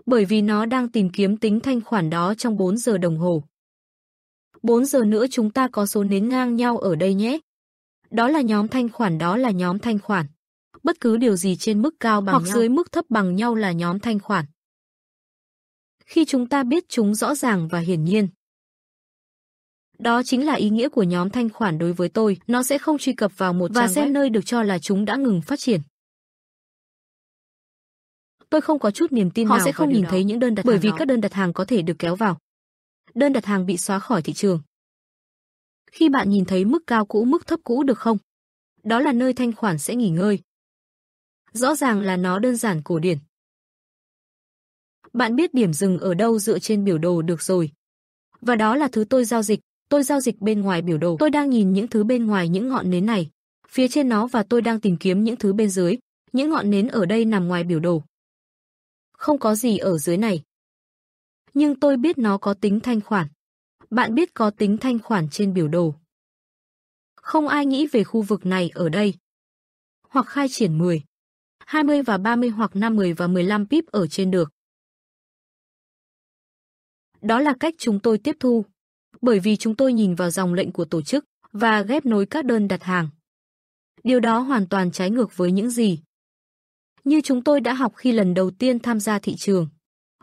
Bởi vì nó đang tìm kiếm tính thanh khoản đó trong 4 giờ đồng hồ. 4 giờ nữa chúng ta có số nến ngang nhau ở đây nhé. Đó là nhóm thanh khoản đó là nhóm thanh khoản. Bất cứ điều gì trên mức cao bằng hoặc nhau. dưới mức thấp bằng nhau là nhóm thanh khoản. Khi chúng ta biết chúng rõ ràng và hiển nhiên, đó chính là ý nghĩa của nhóm thanh khoản đối với tôi, nó sẽ không truy cập vào một và trang xem web. nơi được cho là chúng đã ngừng phát triển. Tôi không có chút niềm tin Họ nào sẽ không nhìn đó. thấy những đơn đặt bởi hàng vì đó. các đơn đặt hàng có thể được kéo vào. Đơn đặt hàng bị xóa khỏi thị trường. Khi bạn nhìn thấy mức cao cũ mức thấp cũ được không? Đó là nơi thanh khoản sẽ nghỉ ngơi. Rõ ràng là nó đơn giản cổ điển. Bạn biết điểm dừng ở đâu dựa trên biểu đồ được rồi. Và đó là thứ tôi giao dịch, Tôi giao dịch bên ngoài biểu đồ. Tôi đang nhìn những thứ bên ngoài những ngọn nến này. Phía trên nó và tôi đang tìm kiếm những thứ bên dưới. Những ngọn nến ở đây nằm ngoài biểu đồ. Không có gì ở dưới này. Nhưng tôi biết nó có tính thanh khoản. Bạn biết có tính thanh khoản trên biểu đồ. Không ai nghĩ về khu vực này ở đây. Hoặc khai triển 10, 20 và 30 hoặc 50 và 15 pip ở trên được. Đó là cách chúng tôi tiếp thu bởi vì chúng tôi nhìn vào dòng lệnh của tổ chức và ghép nối các đơn đặt hàng. Điều đó hoàn toàn trái ngược với những gì như chúng tôi đã học khi lần đầu tiên tham gia thị trường.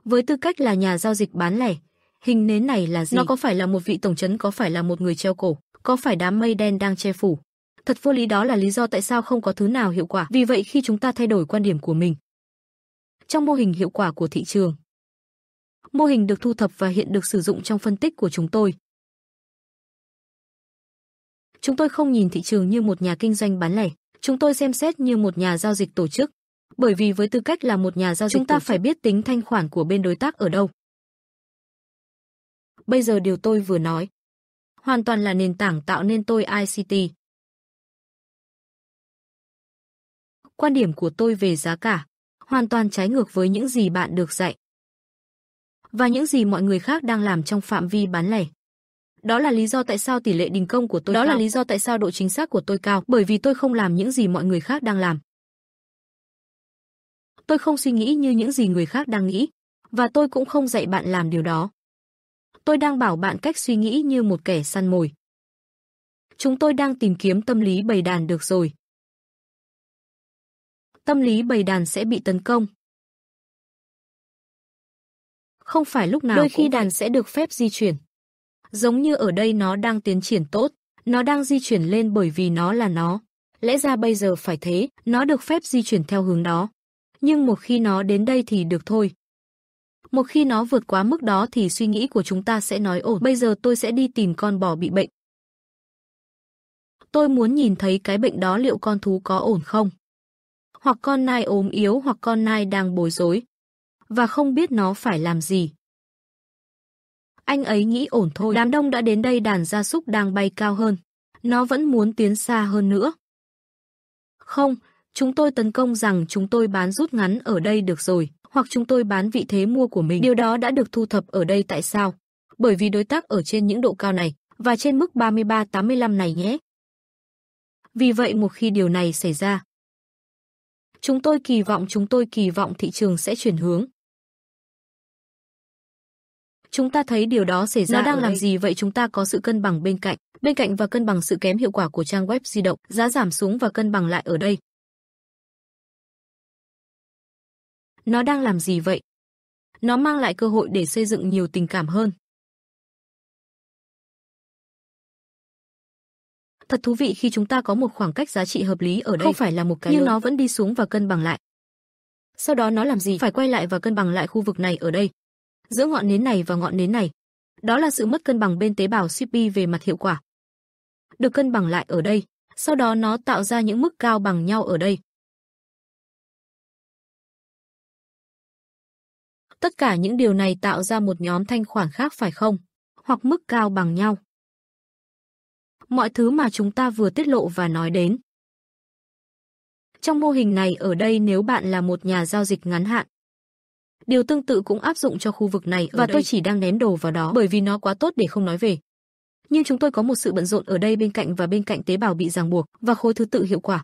Với tư cách là nhà giao dịch bán lẻ, hình nến này là gì? Nó có phải là một vị tổng chấn có phải là một người treo cổ, có phải đám mây đen đang che phủ? Thật vô lý đó là lý do tại sao không có thứ nào hiệu quả. Vì vậy khi chúng ta thay đổi quan điểm của mình, trong mô hình hiệu quả của thị trường, mô hình được thu thập và hiện được sử dụng trong phân tích của chúng tôi, Chúng tôi không nhìn thị trường như một nhà kinh doanh bán lẻ, chúng tôi xem xét như một nhà giao dịch tổ chức. Bởi vì với tư cách là một nhà giao dịch, chúng ta phải biết tính thanh khoản của bên đối tác ở đâu. Bây giờ điều tôi vừa nói hoàn toàn là nền tảng tạo nên tôi ICT. Quan điểm của tôi về giá cả hoàn toàn trái ngược với những gì bạn được dạy và những gì mọi người khác đang làm trong phạm vi bán lẻ. Đó là lý do tại sao tỷ lệ đình công của tôi Đó cao. là lý do tại sao độ chính xác của tôi cao, bởi vì tôi không làm những gì mọi người khác đang làm. Tôi không suy nghĩ như những gì người khác đang nghĩ, và tôi cũng không dạy bạn làm điều đó. Tôi đang bảo bạn cách suy nghĩ như một kẻ săn mồi. Chúng tôi đang tìm kiếm tâm lý bầy đàn được rồi. Tâm lý bầy đàn sẽ bị tấn công. Không phải lúc nào Đôi khi cũng... đàn sẽ được phép di chuyển. Giống như ở đây nó đang tiến triển tốt, nó đang di chuyển lên bởi vì nó là nó. Lẽ ra bây giờ phải thế, nó được phép di chuyển theo hướng đó. Nhưng một khi nó đến đây thì được thôi. Một khi nó vượt quá mức đó thì suy nghĩ của chúng ta sẽ nói ổn. bây giờ tôi sẽ đi tìm con bò bị bệnh. Tôi muốn nhìn thấy cái bệnh đó liệu con thú có ổn không? Hoặc con nai ốm yếu hoặc con nai đang bối rối. Và không biết nó phải làm gì. Anh ấy nghĩ ổn thôi. Đám đông đã đến đây đàn gia súc đang bay cao hơn. Nó vẫn muốn tiến xa hơn nữa. Không, chúng tôi tấn công rằng chúng tôi bán rút ngắn ở đây được rồi, hoặc chúng tôi bán vị thế mua của mình. Điều đó đã được thu thập ở đây tại sao? Bởi vì đối tác ở trên những độ cao này và trên mức 33-85 này nhé. Vì vậy một khi điều này xảy ra, chúng tôi kỳ vọng chúng tôi kỳ vọng thị trường sẽ chuyển hướng. Chúng ta thấy điều đó xảy ra. Nó đang làm đây. gì vậy? Chúng ta có sự cân bằng bên cạnh, bên cạnh và cân bằng sự kém hiệu quả của trang web di động, giá giảm xuống và cân bằng lại ở đây. Nó đang làm gì vậy? Nó mang lại cơ hội để xây dựng nhiều tình cảm hơn. Thật thú vị khi chúng ta có một khoảng cách giá trị hợp lý ở đây. Không phải là một cái nhưng lớn. nó vẫn đi xuống và cân bằng lại. Sau đó nó làm gì? Phải quay lại và cân bằng lại khu vực này ở đây giữa ngọn nến này và ngọn nến này. Đó là sự mất cân bằng bên tế bào CP về mặt hiệu quả. Được cân bằng lại ở đây, sau đó nó tạo ra những mức cao bằng nhau ở đây. Tất cả những điều này tạo ra một nhóm thanh khoản khác phải không? Hoặc mức cao bằng nhau. Mọi thứ mà chúng ta vừa tiết lộ và nói đến. Trong mô hình này ở đây nếu bạn là một nhà giao dịch ngắn hạn, Điều tương tự cũng áp dụng cho khu vực này và tôi chỉ đang ném đồ vào đó bởi vì nó quá tốt để không nói về. Nhưng chúng tôi có một sự bận rộn ở đây bên cạnh và bên cạnh tế bào bị ràng buộc và khối thứ tự hiệu quả.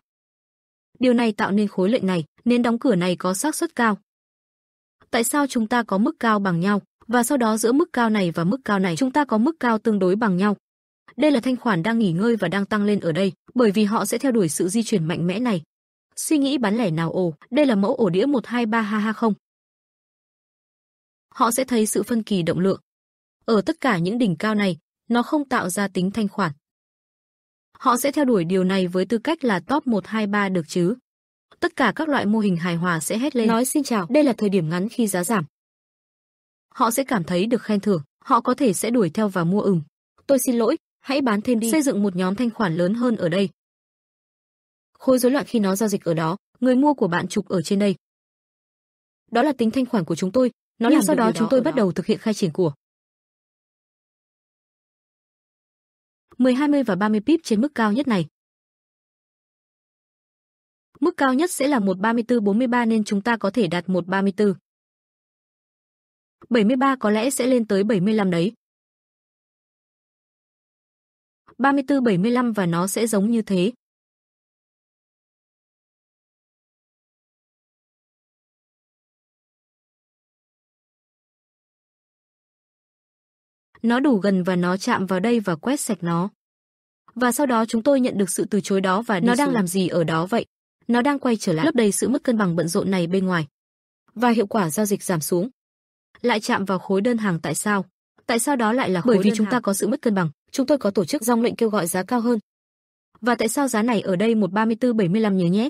Điều này tạo nên khối lệnh này, nên đóng cửa này có xác suất cao. Tại sao chúng ta có mức cao bằng nhau và sau đó giữa mức cao này và mức cao này chúng ta có mức cao tương đối bằng nhau? Đây là thanh khoản đang nghỉ ngơi và đang tăng lên ở đây, bởi vì họ sẽ theo đuổi sự di chuyển mạnh mẽ này. Suy nghĩ bán lẻ nào ồ, đây là mẫu ổ đĩa 123 ha ha không? họ sẽ thấy sự phân kỳ động lượng. Ở tất cả những đỉnh cao này, nó không tạo ra tính thanh khoản. Họ sẽ theo đuổi điều này với tư cách là top 1 2 3 được chứ? Tất cả các loại mô hình hài hòa sẽ hét lên nói xin chào, đây là thời điểm ngắn khi giá giảm. Họ sẽ cảm thấy được khen thưởng, họ có thể sẽ đuổi theo và mua ửng. Tôi xin lỗi, hãy bán thêm đi, xây dựng một nhóm thanh khoản lớn hơn ở đây. Khối rối loạn khi nó giao dịch ở đó, người mua của bạn chụp ở trên đây. Đó là tính thanh khoản của chúng tôi, nó Nhưng sau đó chúng tôi bắt đầu thực hiện khai triển của 10 20 và 30 pip trên mức cao nhất này. Mức cao nhất sẽ là 134 43 nên chúng ta có thể đạt 134. 73 có lẽ sẽ lên tới 75 đấy. 34 75 và nó sẽ giống như thế. Nó đủ gần và nó chạm vào đây và quét sạch nó. Và sau đó chúng tôi nhận được sự từ chối đó và nó đang làm gì ở đó vậy? Nó đang quay trở lại lấp đầy sự mất cân bằng bận rộn này bên ngoài. Và hiệu quả giao dịch giảm xuống. Lại chạm vào khối đơn hàng tại sao? Tại sao đó lại là khối Bởi vì chúng hàng. ta có sự mất cân bằng, chúng tôi có tổ chức dòng lệnh kêu gọi giá cao hơn. Và tại sao giá này ở đây 13475 nhớ nhé?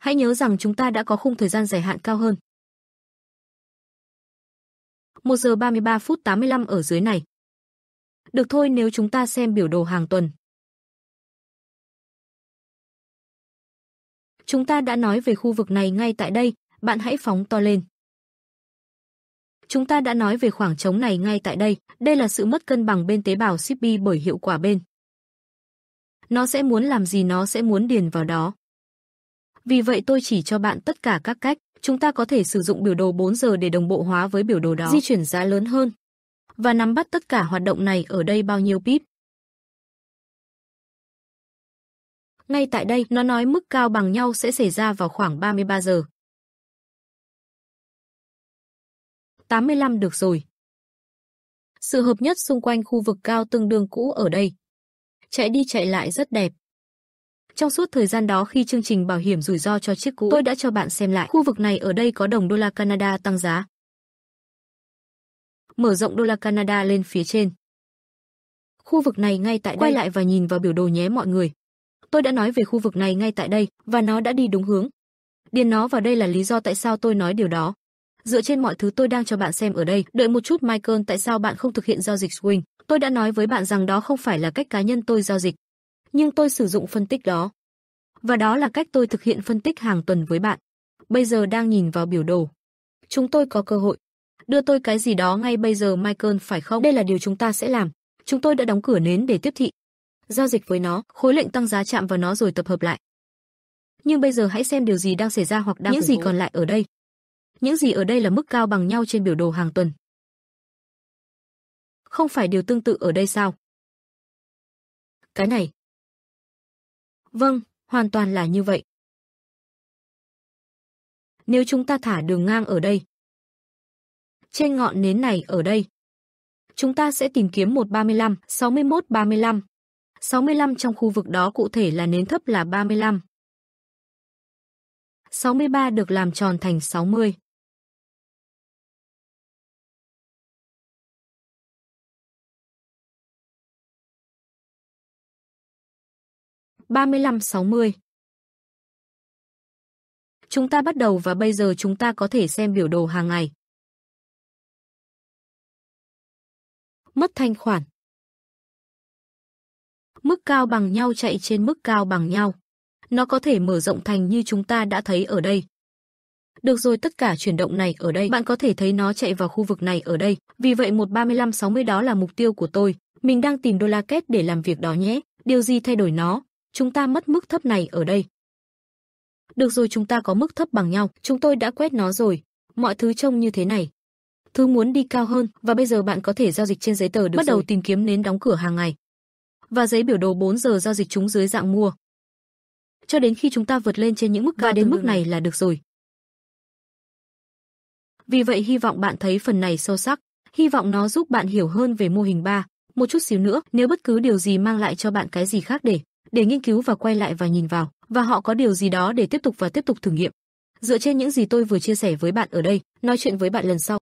Hãy nhớ rằng chúng ta đã có khung thời gian dài hạn cao hơn, 1 giờ 33 phút 85 ở dưới này. Được thôi nếu chúng ta xem biểu đồ hàng tuần. Chúng ta đã nói về khu vực này ngay tại đây, bạn hãy phóng to lên. Chúng ta đã nói về khoảng trống này ngay tại đây, đây là sự mất cân bằng bên tế bào Shippy bởi hiệu quả bên. Nó sẽ muốn làm gì nó sẽ muốn điền vào đó. Vì vậy tôi chỉ cho bạn tất cả các cách chúng ta có thể sử dụng biểu đồ 4 giờ để đồng bộ hóa với biểu đồ đó, di chuyển giá lớn hơn và nắm bắt tất cả hoạt động này ở đây bao nhiêu pip. Ngay tại đây, nó nói mức cao bằng nhau sẽ xảy ra vào khoảng 33 giờ. 85 được rồi. Sự hợp nhất xung quanh khu vực cao tương đương cũ ở đây. Chạy đi chạy lại rất đẹp. Trong suốt thời gian đó khi chương trình bảo hiểm rủi ro cho chiếc cũ, tôi đã cho bạn xem lại. Khu vực này ở đây có đồng đô la Canada tăng giá. Mở rộng đô la Canada lên phía trên. Khu vực này ngay tại đây. Quay lại và nhìn vào biểu đồ nhé mọi người. Tôi đã nói về khu vực này ngay tại đây và nó đã đi đúng hướng. Điền nó vào đây là lý do tại sao tôi nói điều đó. Dựa trên mọi thứ tôi đang cho bạn xem ở đây, đợi một chút Michael tại sao bạn không thực hiện giao dịch swing. Tôi đã nói với bạn rằng đó không phải là cách cá nhân tôi giao dịch, nhưng tôi sử dụng phân tích đó. Và đó là cách tôi thực hiện phân tích hàng tuần với bạn. Bây giờ đang nhìn vào biểu đồ. Chúng tôi có cơ hội. Đưa tôi cái gì đó ngay bây giờ Michael phải không? Đây là điều chúng ta sẽ làm. Chúng tôi đã đóng cửa nến để tiếp thị. Giao dịch với nó, khối lệnh tăng giá chạm vào nó rồi tập hợp lại. Nhưng bây giờ hãy xem điều gì đang xảy ra hoặc đang Những gì còn lại ở đây. Những gì ở đây là mức cao bằng nhau trên biểu đồ hàng tuần. Không phải điều tương tự ở đây sao? Cái này, Vâng, hoàn toàn là như vậy. Nếu chúng ta thả đường ngang ở đây, trên ngọn nến này ở đây, chúng ta sẽ tìm kiếm 135, 61, 35. 65 trong khu vực đó cụ thể là nến thấp là 35. 63 được làm tròn thành 60. 35-60 Chúng ta bắt đầu và bây giờ chúng ta có thể xem biểu đồ hàng ngày. Mất thanh khoản Mức cao bằng nhau chạy trên mức cao bằng nhau. Nó có thể mở rộng thành như chúng ta đã thấy ở đây. Được rồi, tất cả chuyển động này ở đây, bạn có thể thấy nó chạy vào khu vực này ở đây. Vì vậy 13560 đó là mục tiêu của tôi. Mình đang tìm đô la kết để làm việc đó nhé. Điều gì thay đổi nó? chúng ta mất mức thấp này ở đây. Được rồi chúng ta có mức thấp bằng nhau, chúng tôi đã quét nó rồi. Mọi thứ trông như thế này. Thứ muốn đi cao hơn và bây giờ bạn có thể giao dịch trên giấy tờ được Bắt rồi. đầu tìm kiếm nến đóng cửa hàng ngày. Và giấy biểu đồ 4 giờ giao dịch chúng dưới dạng mua. Cho đến khi chúng ta vượt lên trên những mức cao đến mức này là được rồi. Vì vậy hy vọng bạn thấy phần này sâu sắc, hy vọng nó giúp bạn hiểu hơn về mô hình 3, một chút xíu nữa nếu bất cứ điều gì mang lại cho bạn cái gì khác để để nghiên cứu và quay lại và nhìn vào, và họ có điều gì đó để tiếp tục và tiếp tục thử nghiệm. Dựa trên những gì tôi vừa chia sẻ với bạn ở đây, nói chuyện với bạn lần sau.